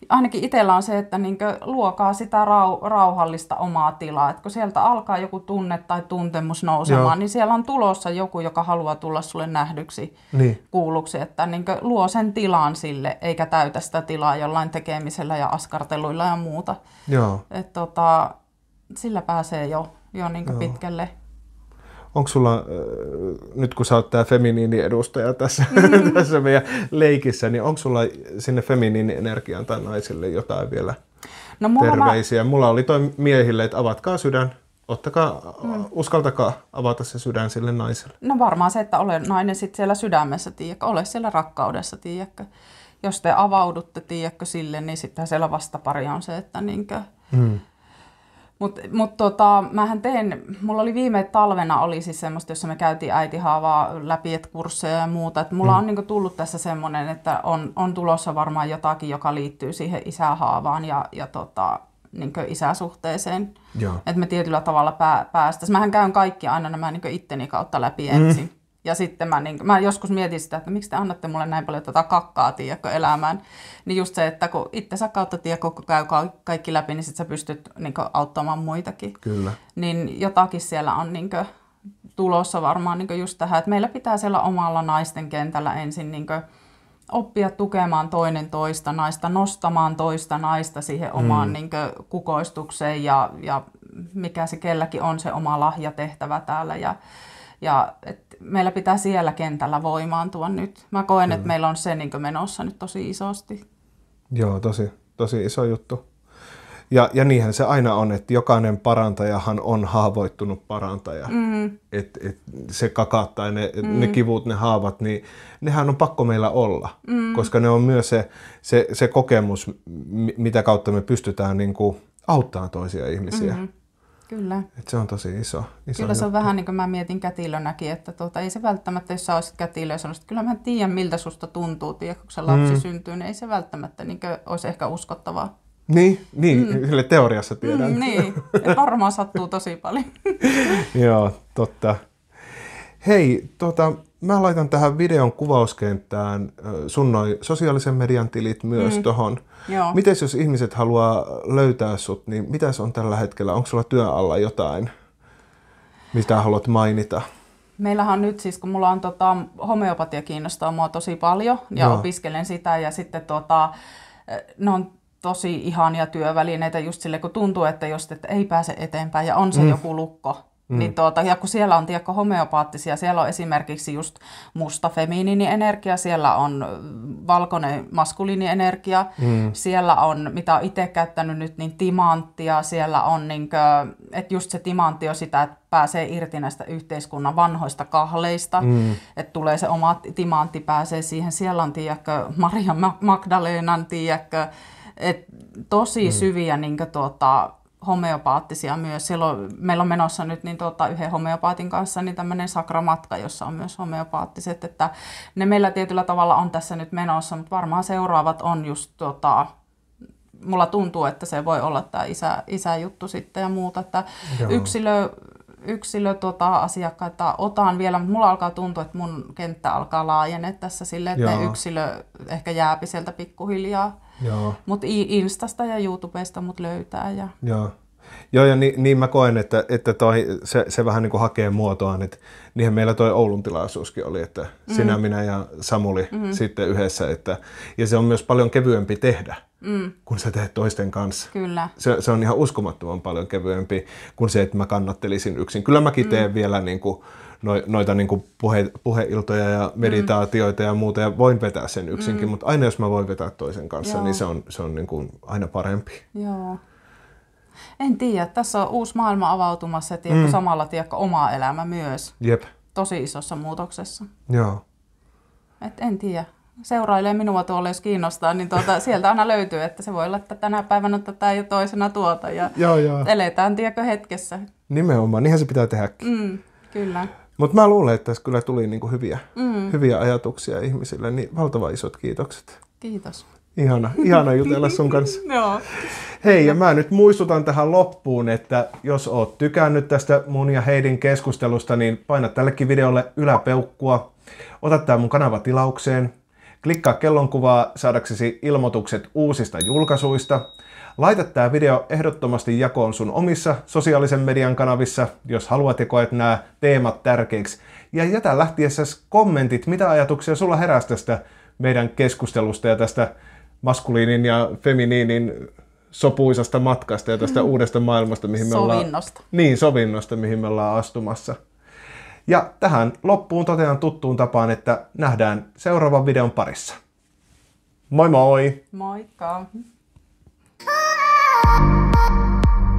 ainakin itsellä on se, että niinkö luokaa sitä rau, rauhallista omaa tilaa. Et kun sieltä alkaa joku tunne tai tuntemus nousemaan, Joo. niin siellä on tulossa joku, joka haluaa tulla sulle nähdyksi, niin. kuulluksi. Että niinkö luo sen tilan sille, eikä täytä sitä tilaa jollain tekemisellä ja askarteluilla ja muuta. Joo. Et tota, sillä pääsee jo, jo niinkö Joo. pitkälle onko sulla, äh, nyt kun sä oot tämä edustaja tässä, mm-hmm. tässä meidän leikissä, niin onko sulla sinne energiaan tai naisille jotain vielä no, mulla terveisiä? Mä... Mulla oli toi miehille, että avatkaa sydän, ottakaa, mm. uskaltakaa avata se sydän sille naiselle. No varmaan se, että ole nainen sitten siellä sydämessä, tiedätkö, ole siellä rakkaudessa, tiedätkö. Jos te avaudutte, tiedätkö, sille, niin sitten siellä vastapari on se, että niinkö, mm mutta mut tota, mähän teen, mulla oli viime talvena oli siis semmoista, jossa me käytiin äitihaavaa läpi, et kursseja ja muuta. Et mulla mm. on niinku tullut tässä semmoinen, että on, on tulossa varmaan jotakin, joka liittyy siihen isähaavaan ja, ja tota, niin isäsuhteeseen. Että me tietyllä tavalla pää, päästäisiin. Mähän käyn kaikki aina nämä niin itteni kautta läpi ensin. Mm. Ja sitten mä, niin, mä joskus mietin sitä, että miksi te annatte mulle näin paljon tätä kakkaa, tiedätkö, elämään. Niin just se, että kun itsensä kautta tiedätkö, kun käy kaikki läpi, niin sit sä pystyt niin kuin, auttamaan muitakin. Kyllä. Niin jotakin siellä on niin kuin, tulossa varmaan niin kuin just tähän, että meillä pitää siellä omalla naisten kentällä ensin niin kuin, oppia tukemaan toinen toista naista, nostamaan toista naista siihen mm. omaan mm. niin kuin, kukoistukseen ja, ja mikä se kelläkin on se oma lahjatehtävä täällä. Ja, ja et, meillä pitää siellä kentällä voimaantua nyt. Mä koen, Kyllä. että meillä on se niin menossa nyt tosi isosti. Joo, tosi, tosi iso juttu. Ja, ja niinhän se aina on, että jokainen parantajahan on haavoittunut parantaja. Mm. Et, et se kakat tai ne, mm. ne kivut, ne haavat, niin nehän on pakko meillä olla, mm. koska ne on myös se, se, se kokemus, mitä kautta me pystytään niin kuin auttamaan toisia ihmisiä. mm Kyllä. Et se on tosi iso, iso Kyllä se on vähän niin kuin mä mietin kätilönäkin, että tuota, ei se välttämättä, jos sä olisit kätilö ja että kyllä mä tiedän miltä susta tuntuu, tiedä, kun se lapsi mm. syntyy, niin ei se välttämättä niin olisi ehkä uskottavaa. Niin, niin mm. kyllä teoriassa mm, tiedän. Mm, niin, Et varmaan sattuu tosi paljon. Joo, totta. Hei, tuota, mä laitan tähän videon kuvauskenttään sun noi sosiaalisen median tilit myös mm. tuohon Joo. Mites jos ihmiset haluaa löytää sut, niin se on tällä hetkellä? Onko sulla työn alla jotain, mitä haluat mainita? Meillähän nyt siis, kun mulla on tota, homeopatia kiinnostaa mua tosi paljon ja Joo. opiskelen sitä ja sitten tota, ne on tosi ihania työvälineitä just sille, kun tuntuu, että jos et ei pääse eteenpäin ja on se mm. joku lukko, Mm. Niin tuota, ja kun siellä on tiedätkö, homeopaattisia, siellä on esimerkiksi just musta feminiini energia, siellä on mm, valkoinen maskuliini energia, mm. siellä on, mitä on itse käyttänyt nyt, niin timanttia, siellä on niin kuin, että just se timantti on sitä, että pääsee irti näistä yhteiskunnan vanhoista kahleista, mm. että tulee se oma timantti, pääsee siihen, siellä on tiedätkö, Maria Magdalenan, tiedätkö, että tosi mm. syviä niin kuin, tuota, homeopaattisia myös. Silloin meillä on menossa nyt niin tuota, yhden homeopaatin kanssa niin tämmöinen sakramatka, jossa on myös homeopaattiset, että ne meillä tietyllä tavalla on tässä nyt menossa, mutta varmaan seuraavat on just tuota, mulla tuntuu, että se voi olla tämä isä, juttu sitten ja muuta, että yksilö, yksilö tuota, asiakkaita otan vielä, mutta mulla alkaa tuntua, että mun kenttä alkaa laajene tässä silleen, että yksilö ehkä jääpi sieltä pikkuhiljaa mutta Instasta ja YouTubesta mut löytää. Ja... Joo. Joo, ja niin, niin mä koen, että, että toi, se, se vähän niin kuin hakee muotoaan. Että niinhän meillä toi Oulun tilaisuuskin oli, että mm. sinä, minä ja Samuli mm. sitten yhdessä. Että, ja se on myös paljon kevyempi tehdä, mm. kun sä teet toisten kanssa. Kyllä. Se, se on ihan uskomattoman paljon kevyempi kuin se, että mä kannattelisin yksin. Kyllä mäkin mm. teen vielä niin kuin, no, noita niin kuin puhe, puheiltoja ja mm. meditaatioita mm. ja muuta, ja voin vetää sen mm. yksinkin, mm. mutta aina jos mä voin vetää toisen kanssa, Joo. niin se on, se on niin kuin aina parempi. Joo. En tiedä, tässä on uusi maailma avautumassa, ja mm. samalla tiedätkö, oma elämä myös. Jep. Tosi isossa muutoksessa. Joo. Et en tiedä. Seurailee minua tuolla, jos kiinnostaa, niin tuota, sieltä aina löytyy, että se voi olla, että tänä päivänä tätä ja toisena tuota. Ja joo, joo. eletään, tiedätkö, hetkessä. Nimenomaan, niinhän se pitää tehdäkin. Mm, kyllä. Mutta mä luulen, että tässä kyllä tuli niinku hyviä, mm. hyviä ajatuksia ihmisille, niin valtava isot kiitokset. Kiitos. Ihana, ihana jutella sun kanssa. no. Hei, ja mä nyt muistutan tähän loppuun, että jos oot tykännyt tästä mun ja Heidin keskustelusta, niin paina tällekin videolle yläpeukkua, ota tää mun kanava tilaukseen, klikkaa kellonkuvaa saadaksesi ilmoitukset uusista julkaisuista – Laita tämä video ehdottomasti jakoon sun omissa sosiaalisen median kanavissa, jos haluat ja koet nämä teemat tärkeiksi. Ja jätä lähtiessäsi kommentit, mitä ajatuksia sulla heräsi tästä meidän keskustelusta ja tästä maskuliinin ja feminiinin sopuisasta matkasta ja tästä mm-hmm. uudesta maailmasta, mihin me ollaan... Sovinnosta. Niin, sovinnosta, mihin me ollaan astumassa. Ja tähän loppuun totean tuttuun tapaan, että nähdään seuraavan videon parissa. Moi moi! Moikka! どっち